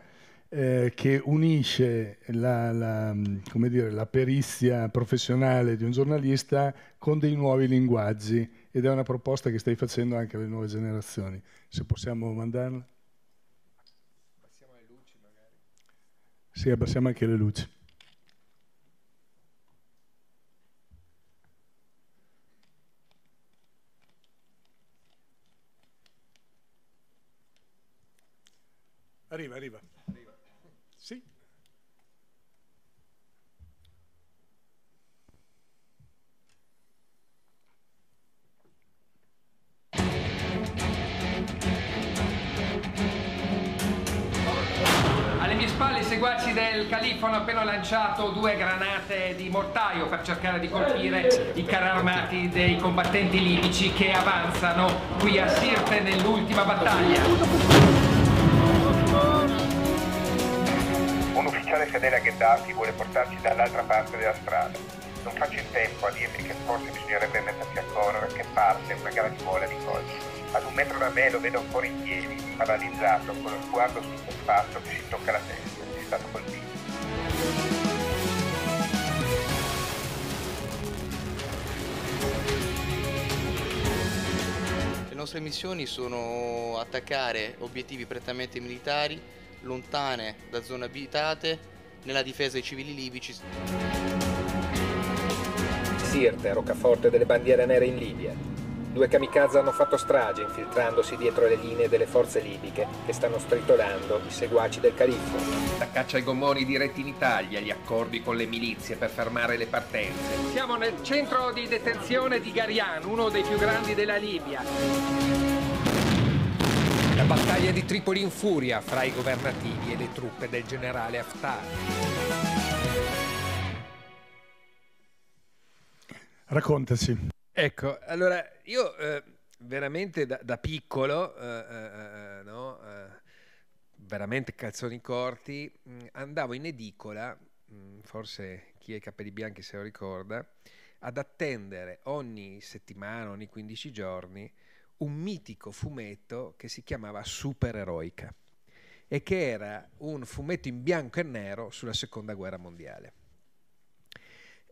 eh, che unisce la, la, dire, la perizia professionale di un giornalista con dei nuovi linguaggi ed è una proposta che stai facendo anche alle nuove generazioni. Se possiamo mandarla. Sì, abbassiamo anche le luci. Arriva, arriva. seguaci del califo hanno appena lanciato due granate di mortaio per cercare di colpire i carri armati dei combattenti libici che avanzano qui a Sirte nell'ultima battaglia. Un ufficiale fedele a Gheddafi vuole portarci dall'altra parte della strada. Non faccio in tempo a dirmi che forse bisognerebbe mettersi a correre, che parte una gara di vola di colpi. Ad un metro da me lo vedo ancora in piedi, paralizzato, con lo sguardo sul compatto che si tocca la testa stato colpito. Le nostre missioni sono attaccare obiettivi prettamente militari, lontane da zone abitate, nella difesa dei civili libici. Sirte, roccaforte delle bandiere nere in Libia, Due kamikaze hanno fatto strage infiltrandosi dietro le linee delle forze libiche che stanno stritolando i seguaci del califfo. La caccia ai gommoni diretti in Italia, gli accordi con le milizie per fermare le partenze. Siamo nel centro di detenzione di Garian, uno dei più grandi della Libia. La battaglia di Tripoli in furia fra i governativi e le truppe del generale Haftar. Raccontaci. Ecco, allora io eh, veramente da, da piccolo, eh, eh, eh no, eh, veramente calzoni corti, mh, mm, andavo in edicola, mh, mm, forse chi ha i capelli bianchi se lo ricorda, ad attendere ogni settimana, ogni 15 giorni, un mitico fumetto che si chiamava Supereroica e che era un fumetto in bianco e nero sulla seconda guerra mondiale.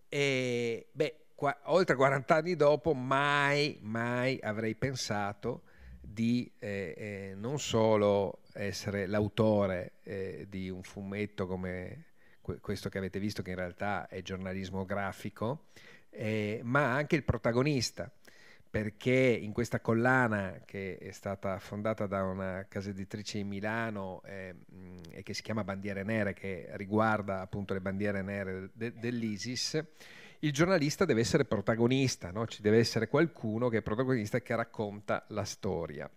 E, beh, qua, oltre 40 anni dopo mai, mai avrei pensato di eh, eh, non solo essere l'autore eh, di un fumetto come questo che avete visto, che in realtà è giornalismo grafico, eh, ma anche il protagonista, perché in questa collana che è stata fondata da una casa editrice in Milano ehm, e che si chiama Bandiere Nere, che riguarda appunto le bandiere nere de- dell'ISIS, il giornalista deve essere protagonista, no? ci deve essere qualcuno che è protagonista e che racconta la storia.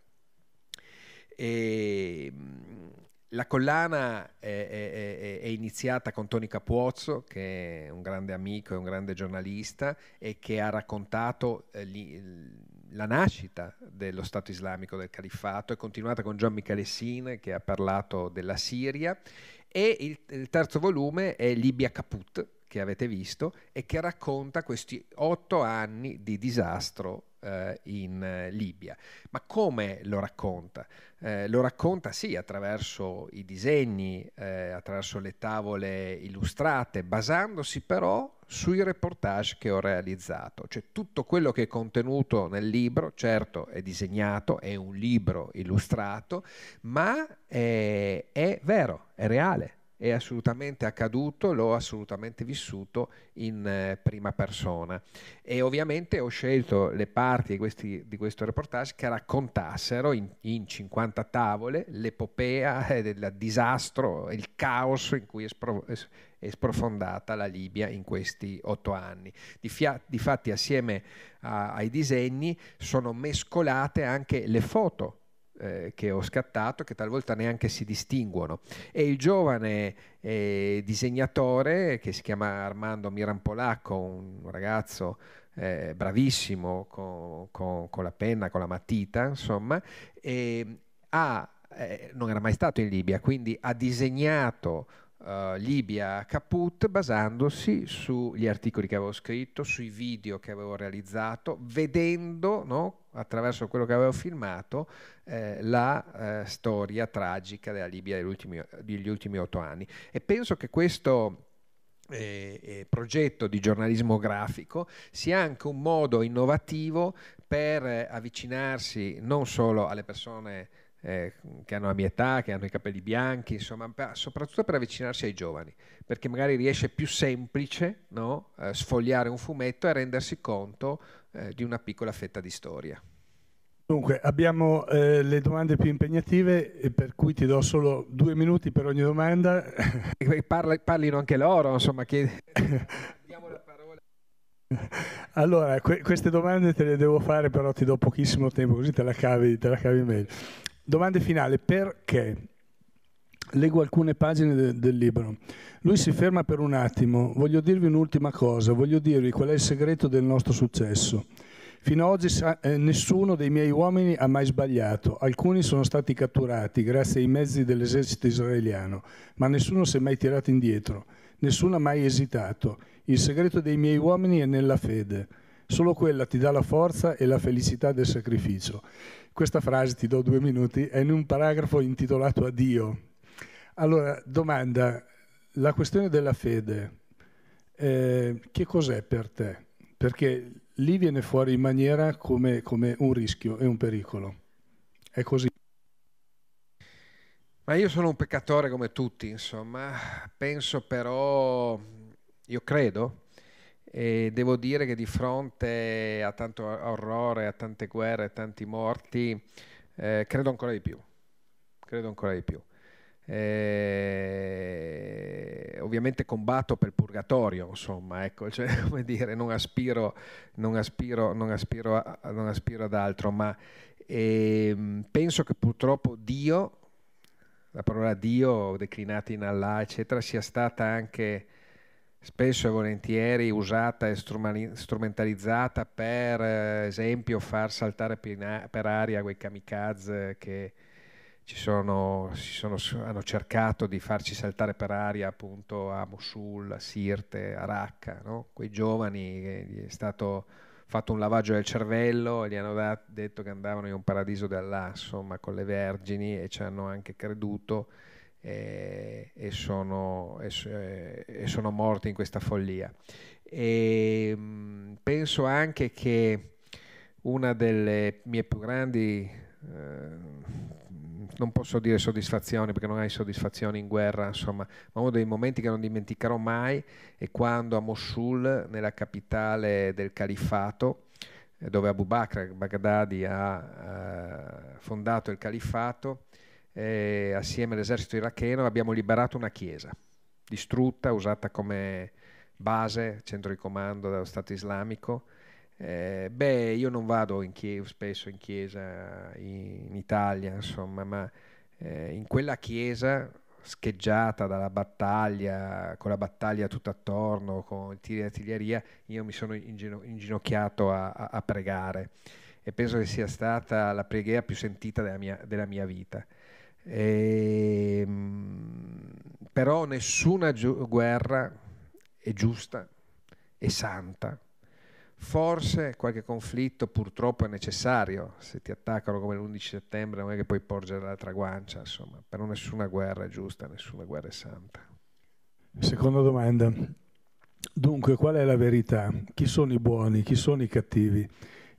E, ehm, la collana è, è, è, iniziata con Tony Capuozzo, che è un grande amico e un grande giornalista e che ha raccontato eh, la nascita dello Stato islamico, del califfato, è continuata con Gian Michalessin che ha parlato della Siria e il, il terzo volume è Libia Caput, che avete visto e che racconta questi otto anni di disastro eh, in eh, Libia. Ma come lo racconta? Eh, lo racconta sì attraverso i disegni, eh, attraverso le tavole illustrate, basandosi però sui reportage che ho realizzato, cioè tutto quello che è contenuto nel libro, certo è disegnato, è un libro illustrato, ma è, è vero, è reale, è assolutamente accaduto, l'ho assolutamente vissuto in eh, prima persona. E ovviamente ho scelto le parti di, questi, di questo reportage che raccontassero in, in 50 tavole l'epopea eh, del disastro, il caos in cui è, spro- è sprofondata la Libia in questi otto anni. Difia- difatti assieme a, ai disegni sono mescolate anche le foto eh, che ho scattato che talvolta neanche si distinguono e il giovane eh, disegnatore che si chiama Armando Mirampolacco un ragazzo eh, bravissimo con, con, con, la penna con la matita insomma ehm, ha, eh, non era mai stato in Libia quindi ha disegnato eh, Libia Caput basandosi sugli articoli che avevo scritto, sui video che avevo realizzato, vedendo no, attraverso quello che avevo filmato eh, la eh, storia tragica della Libia degli ultimi, degli ultimi otto anni. E penso che questo eh, eh progetto di giornalismo grafico sia anche un modo innovativo per avvicinarsi non solo alle persone eh, che hanno la mia età, che hanno i capelli bianchi, insomma, per, soprattutto per avvicinarsi ai giovani, perché magari riesce più semplice no? eh, sfogliare un fumetto e rendersi conto eh, di una piccola fetta di storia. Dunque, abbiamo eh, le domande più impegnative, eh, per cui ti do solo due minuti per ogni domanda. Parli, parlino anche loro, insomma. Che... allora, que queste domande te le devo fare, però ti do pochissimo tempo, così te la cavi, te la cavi meglio. Domanda finale, perché? Leggo alcune pagine de- del libro. Lui si ferma per un attimo. Voglio dirvi un'ultima cosa, voglio dirvi qual è il segreto del nostro successo. Fino ad oggi sa- eh, nessuno dei miei uomini ha mai sbagliato. Alcuni sono stati catturati grazie ai mezzi dell'esercito israeliano, ma nessuno si è mai tirato indietro, nessuno ha mai esitato. Il segreto dei miei uomini è nella fede. Solo quella ti dà la forza e la felicità del sacrificio. Questa frase, ti do due minuti, è in un paragrafo intitolato A Dio. Allora, domanda, la questione della fede, eh, che cos'è per te? Perché lì viene fuori in maniera come, come un rischio e un pericolo. È così. Ma io sono un peccatore come tutti, insomma, penso però, io credo e devo dire che di fronte a tanto orrore, a tante guerre, a tanti morti, eh, credo ancora di più. Credo ancora di più. Eh, ovviamente combatto per il purgatorio, insomma, ecco, cioè, come dire, non aspiro, non aspiro, non aspiro, a, non aspiro ad altro, ma eh, penso che purtroppo Dio, la parola Dio declinata in Allah, eccetera, sia stata anche spesso e volentieri usata e strumentalizzata per eh, esempio far saltare per aria quei kamikaze che sono, sono, hanno cercato di farci saltare per aria appunto a Mosul, a Sirte, a Raqqa, no? quei giovani che gli è stato fatto un lavaggio del cervello e gli hanno dat- detto che andavano in un paradiso dell'Asso, ma con le vergini e ci hanno anche creduto e, e, sono, e, e sono morti in questa follia. E, mm, penso anche che una delle mie più grandi, eh, non posso dire soddisfazioni perché non hai soddisfazioni in guerra, insomma, ma uno dei momenti che non dimenticherò mai è quando a Mosul, nella capitale del califfato, eh, dove Abu Bakr Baghdadi ha eh, fondato il califfato, eh, assieme all'esercito iracheno abbiamo liberato una chiesa distrutta, usata come base, centro di comando dello Stato islamico. Eh, beh, io non vado in chie- spesso in chiesa in, in Italia, insomma, ma eh, in quella chiesa scheggiata dalla battaglia, con la battaglia tutta attorno, con i tiri d'artiglieria, io mi sono ingeno- inginocchiato a, a, a, pregare e penso che sia stata la preghiera più sentita della mia, della mia vita. E, ehm, però nessuna guerra è giusta e santa. Forse qualche conflitto purtroppo è necessario, se ti attaccano come l'11 settembre non è che puoi porgere l'altra guancia, insomma, però nessuna guerra è giusta, nessuna guerra è santa. Seconda domanda. Dunque, qual è la verità? Chi sono i buoni? Chi sono i cattivi?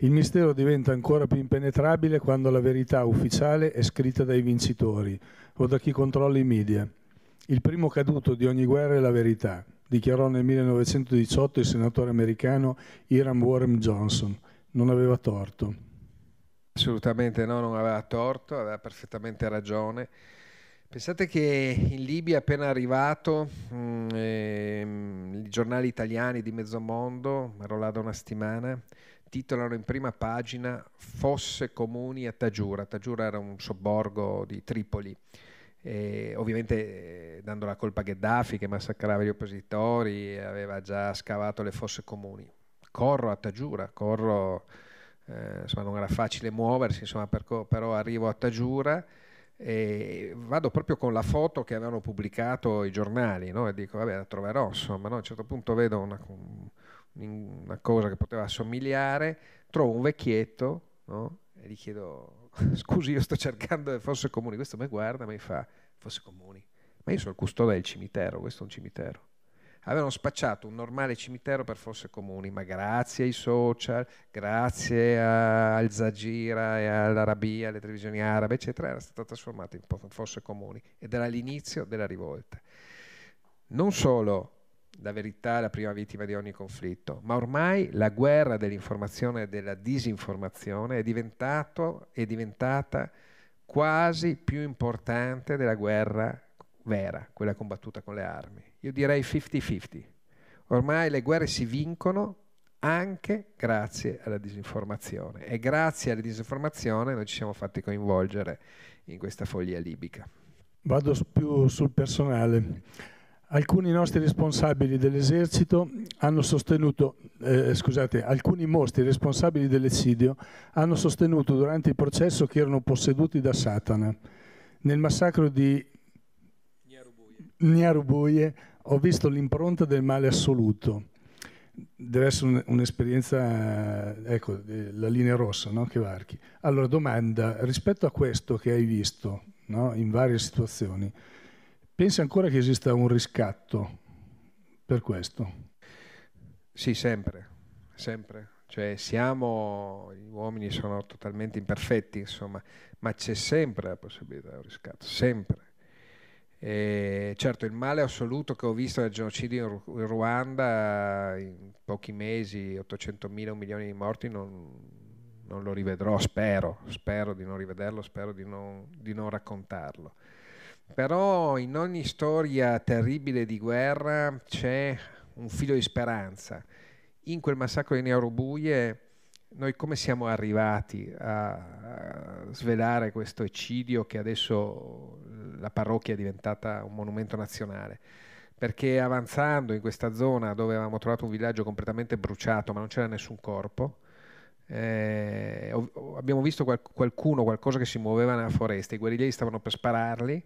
Il mistero diventa ancora più impenetrabile quando la verità ufficiale è scritta dai vincitori o da chi controlla i media. Il primo caduto di ogni guerra è la verità, dichiarò nel 1918 il senatore americano Hiram Warren Johnson. Non aveva torto. Assolutamente no, non aveva torto, aveva perfettamente ragione. Pensate che in Libia, appena arrivato, mh, mm, eh, i giornali italiani di mezzo mondo, ero là da una settimana, titolano in prima pagina Fosse comuni a Tagiura. Tagiura era un sobborgo di Tripoli. E ovviamente eh, dando la colpa a Gheddafi che massacrava gli oppositori e aveva già scavato le fosse comuni. Corro a Tagiura, corro, eh, insomma non era facile muoversi, insomma, per, però arrivo a Tagiura e vado proprio con la foto che avevano pubblicato i giornali no? e dico vabbè la troverò, insomma no? a un certo punto vedo una, una cosa che poteva assomigliare, trovo un vecchietto no? e gli chiedo, scusi io sto cercando le eh, fosse comuni, questo mi guarda e mi fa, fosse comuni, ma io sono il custode del cimitero, questo è un cimitero. Avevano spacciato un normale cimitero per fosse comuni, ma grazie ai social, grazie a, al Zagira e all'Arabia, alle televisioni arabe, eccetera, era stato trasformato in fosse comuni ed era l'inizio della rivolta. Non solo la verità è la prima vittima di ogni conflitto, ma ormai la guerra dell'informazione e della disinformazione è, è diventata quasi più importante della guerra vera, quella combattuta con le armi. Io direi 50-50. Ormai le guerre si vincono anche grazie alla disinformazione e grazie alla disinformazione noi ci siamo fatti coinvolgere in questa foglia libica. Vado più sul personale. Alcuni nostri responsabili dell'esercito hanno sostenuto, eh, scusate, alcuni mostri responsabili dell'eccidio hanno sostenuto durante il processo che erano posseduti da Satana. Nel massacro di Niarubuie ho visto l'impronta del male assoluto. Deve essere un'esperienza, ecco, eh, la linea rossa no? che varchi. Allora, domanda, rispetto a questo che hai visto no? in varie situazioni, Pensa ancora che esista un riscatto per questo? Sì, sempre, sempre. Cioè siamo, gli uomini sono totalmente imperfetti, insomma, ma c'è sempre la possibilità di un riscatto, sempre. E certo, il male assoluto che ho visto nel genocidio in Ruanda, in pochi mesi, 800.000, un milione di morti, non, non lo rivedrò, spero, spero di non rivederlo, spero di non, di non raccontarlo. Però in ogni storia terribile di guerra c'è un filo di speranza. In quel massacro di Neurobuie noi come siamo arrivati a svelare questo eccidio che adesso la parrocchia è diventata un monumento nazionale? Perché avanzando in questa zona dove avevamo trovato un villaggio completamente bruciato ma non c'era nessun corpo, eh, abbiamo visto qualcuno, qualcosa che si muoveva nella foresta, i guerriglieri stavano per spararli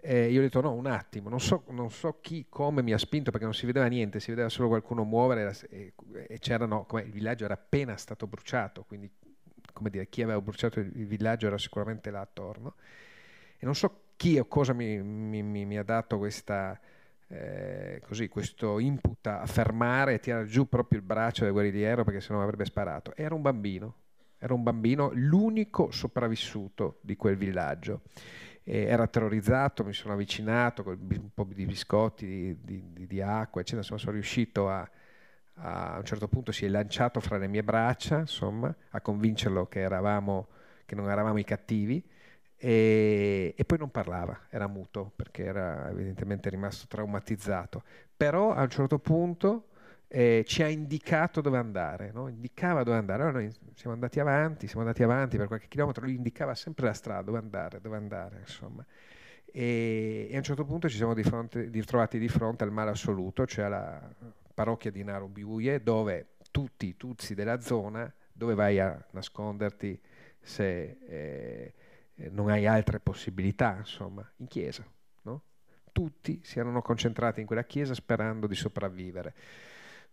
eh, io ho detto no, un attimo, non so, non so, chi, come mi ha spinto perché non si vedeva niente, si vedeva solo qualcuno muovere e, e c'erano, come il villaggio era appena stato bruciato, quindi come dire, chi aveva bruciato il villaggio era sicuramente là attorno. E non so chi o cosa mi, mi, mi, mi ha dato questa, eh, così, questo input a fermare e tirare giù proprio il braccio del guerrigliero perché sennò avrebbe sparato. Era un bambino, era un bambino l'unico sopravvissuto di quel villaggio era terrorizzato, mi sono avvicinato con un po' di biscotti, di, di, di acqua, eccetera. Insomma, sono riuscito a, a, a, un certo punto si è lanciato fra le mie braccia, insomma, a convincerlo che, eravamo, che non eravamo i cattivi. E, e, poi non parlava, era muto perché era evidentemente rimasto traumatizzato. Però a un certo punto eh, ci ha indicato dove andare, no? indicava dove andare, allora noi siamo andati avanti, siamo andati avanti per qualche chilometro, lui indicava sempre la strada, dove andare, dove andare, insomma. E, e a un certo punto ci siamo di fronte, di, trovati di fronte al male assoluto, cioè alla parrocchia di Naro dove tutti i tuzzi della zona, dove vai a nasconderti se eh, non hai altre possibilità, insomma, in chiesa. No? Tutti si erano concentrati in quella chiesa sperando di sopravvivere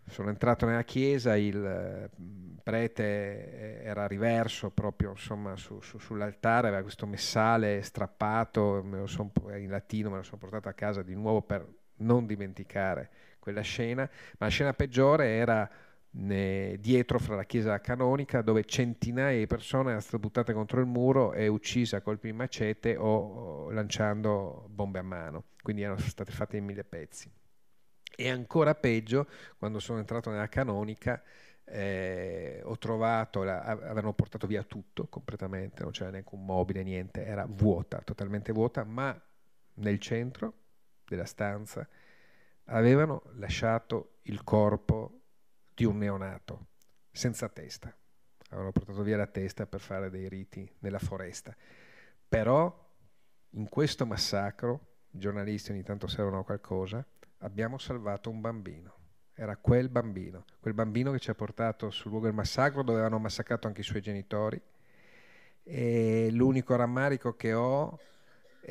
sono entrato nella chiesa, il mm, prete era riverso proprio insomma, su, su, sull'altare, aveva questo messale strappato, me lo son, eh, in latino, me lo sono portato a casa di nuovo per non dimenticare quella scena, ma la scena peggiore era ne, dietro fra la chiesa canonica dove centinaia di persone erano state buttate contro il muro e uccise a colpi di macete o, o lanciando bombe a mano, quindi erano state fatte in mille pezzi. E ancora peggio, quando sono entrato nella canonica, eh, ho trovato, la, avevano portato via tutto completamente, non c'era neanche un mobile, niente, era vuota, totalmente vuota, ma nel centro della stanza avevano lasciato il corpo di un neonato, senza testa. Avevano portato via la testa per fare dei riti nella foresta. Però in questo massacro, i giornalisti ogni tanto servono a qualcosa, abbiamo salvato un bambino. Era quel bambino, quel bambino che ci ha portato sul luogo del massacro dove avevano massacrato anche i suoi genitori. E l'unico rammarico che ho è,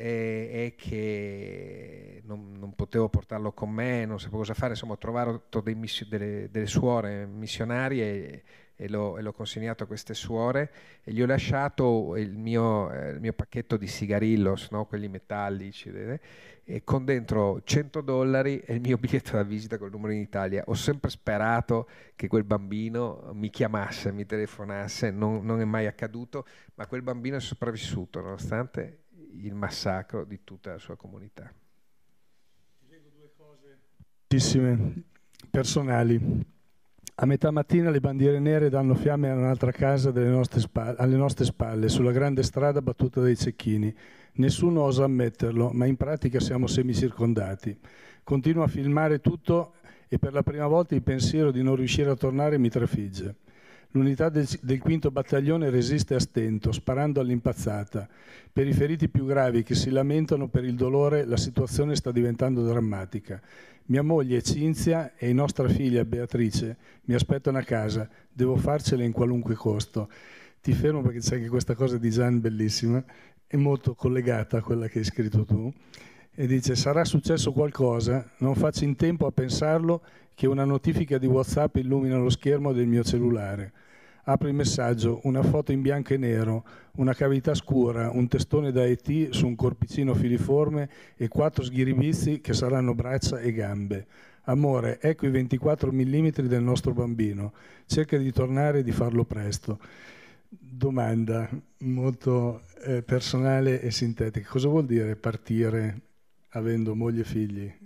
è che non, non, potevo portarlo con me, non sapevo cosa fare, insomma ho trovato dei, delle, delle suore missionarie e l'ho, e l'ho consegnato a queste suore e gli ho lasciato il mio, eh, il mio pacchetto di sigarillos, no? quelli metallici, eh, con dentro 100 dollari e il mio biglietto da visita col numero in Italia. Ho sempre sperato che quel bambino mi chiamasse, mi telefonasse, non, non è mai accaduto, ma quel bambino è sopravvissuto nonostante il massacro di tutta la sua comunità. Ti leggo due cose personali. A metà mattina le bandiere nere danno fiamme a un'altra casa nostre spalle, alle nostre spalle, sulla grande strada battuta dai cecchini. Nessuno osa ammetterlo, ma in pratica siamo semicircondati. Continuo a filmare tutto e per la prima volta il pensiero di non riuscire a tornare mi trafigge. L'unità del quinto battaglione resiste a stento, sparando all'impazzata. Per i feriti più gravi che si lamentano per il dolore, la situazione sta diventando drammatica. Mia moglie Cinzia e nostra figlia Beatrice mi aspettano a casa, devo farcela in qualunque costo. Ti fermo perché c'è anche questa cosa di Gian bellissima, è molto collegata a quella che hai scritto tu, e dice sarà successo qualcosa, non faccio in tempo a pensarlo che una notifica di Whatsapp illumina lo schermo del mio cellulare apre il messaggio, una foto in bianco e nero, una cavità scura, un testone da ET su un corpicino filiforme e quattro sghiribizzi che saranno braccia e gambe. Amore, ecco i 24 mm del nostro bambino. Cerca di tornare e di farlo presto. Domanda molto eh, personale e sintetica. Cosa vuol dire partire avendo moglie e figli?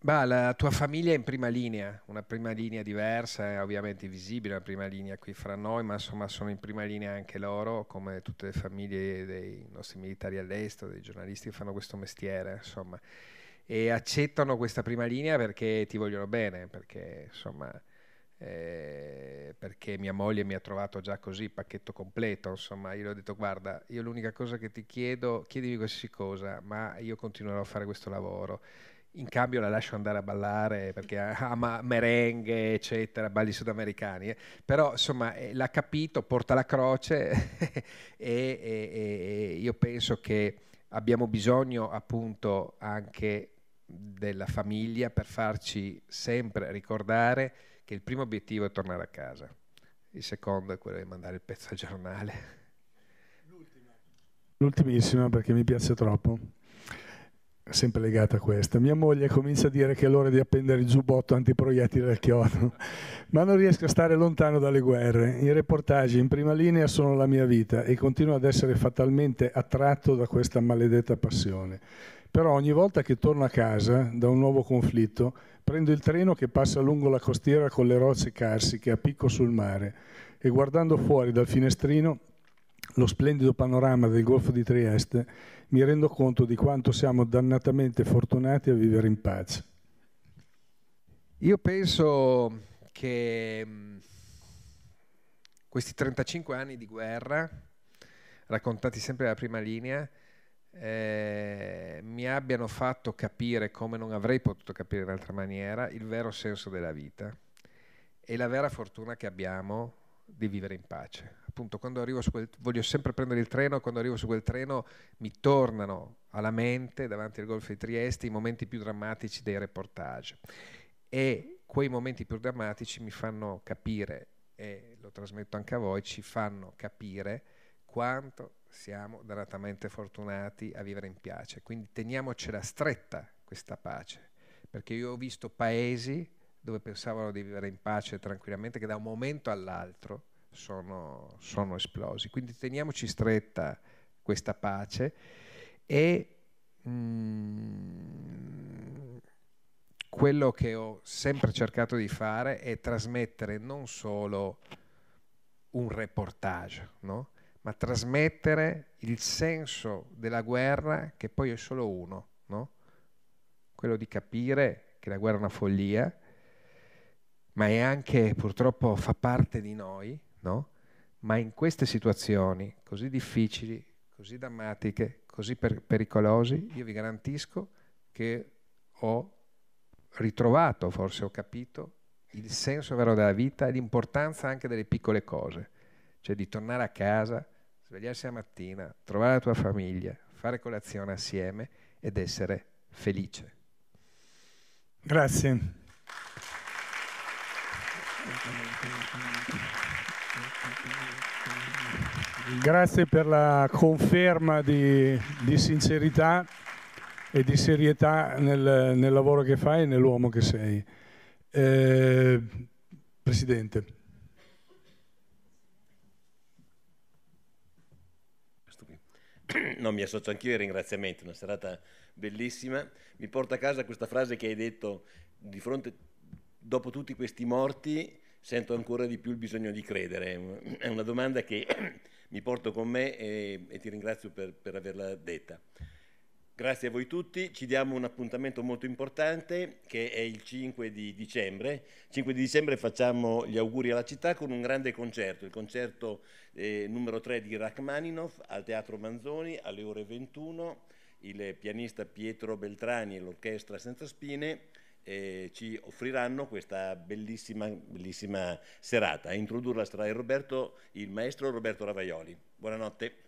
Bah, la tua famiglia è in prima linea, una prima linea diversa, eh, è ovviamente visibile la prima linea qui fra noi, ma insomma sono in prima linea anche loro, come tutte le famiglie dei nostri militari all'estero, dei giornalisti che fanno questo mestiere, insomma, e accettano questa prima linea perché ti vogliono bene, perché insomma... Eh, perché mia moglie mi ha trovato già così, pacchetto completo, insomma, io le ho detto guarda, io l'unica cosa che ti chiedo, chiedimi qualsiasi cosa, ma io continuerò a fare questo lavoro in cambio la lascio andare a ballare perché ama merengue, eccetera, balli sudamericani, eh. però insomma eh, l'ha capito, porta la croce e, e, e, io penso che abbiamo bisogno appunto anche della famiglia per farci sempre ricordare che il primo obiettivo è tornare a casa, il secondo è quello di mandare il pezzo al giornale. L'ultima. L'ultimissima perché mi piace troppo sempre legata a questa. Mia moglie comincia a dire che è l'ora di appendere il giubbotto antiproiettile al chiodo, ma non riesco a stare lontano dalle guerre. I reportage in prima linea sono la mia vita e continuo ad essere fatalmente attratto da questa maledetta passione. Però ogni volta che torno a casa da un nuovo conflitto, prendo il treno che passa lungo la costiera con le rocce carsiche a picco sul mare e guardando fuori dal finestrino lo splendido panorama del Golfo di Trieste, mi rendo conto di quanto siamo dannatamente fortunati a vivere in pace. Io penso che mm, questi 35 anni di guerra, raccontati sempre alla prima linea, eh, mi abbiano fatto capire, come non avrei potuto capire in altra maniera, il vero senso della vita e la vera fortuna che abbiamo di vivere in pace. Appunto, quando arrivo su quel, voglio sempre prendere il treno, quando arrivo su quel treno mi tornano alla mente, davanti al Golfo di Trieste, i momenti più drammatici dei reportage. E quei momenti più drammatici mi fanno capire, e lo trasmetto anche a voi, ci fanno capire quanto siamo danatamente fortunati a vivere in pace. Quindi teniamocela stretta questa pace, perché io ho visto paesi dove pensavano di vivere in pace tranquillamente, che da un momento all'altro sono, sono esplosi. Quindi teniamoci stretta questa pace e mh, mm, quello che ho sempre cercato di fare è trasmettere non solo un reportage, no? ma trasmettere il senso della guerra che poi è solo uno, no? quello di capire che la guerra è una follia, ma è anche purtroppo fa parte di noi, no? ma in queste situazioni così difficili, così drammatiche, così per- pericolose, io vi garantisco che ho ritrovato, forse ho capito, il senso vero della vita e l'importanza anche delle piccole cose, cioè di tornare a casa, svegliarsi la mattina, trovare la tua famiglia, fare colazione assieme ed essere felice. Grazie. Grazie per la conferma di, di sincerità e di serietà nel, nel lavoro che fai e nell'uomo che sei. Eh, Presidente. No, mi associo anch'io ai ringraziamenti, una serata bellissima. Mi porta a casa questa frase che hai detto di fronte, dopo tutti questi morti, sento ancora di più il bisogno di credere. È una domanda che mi porto con me e, e ti ringrazio per, per, averla detta. Grazie a voi tutti, ci diamo un appuntamento molto importante che è il 5 di dicembre. 5 di dicembre facciamo gli auguri alla città con un grande concerto, il concerto eh, numero 3 di Rachmaninoff al Teatro Manzoni alle ore 21, il pianista Pietro Beltrani e l'orchestra Senza Spine eh, ci offriranno questa bellissima, bellissima serata. A introdurla sarà il, Roberto, il maestro Roberto Ravaioli. Buonanotte.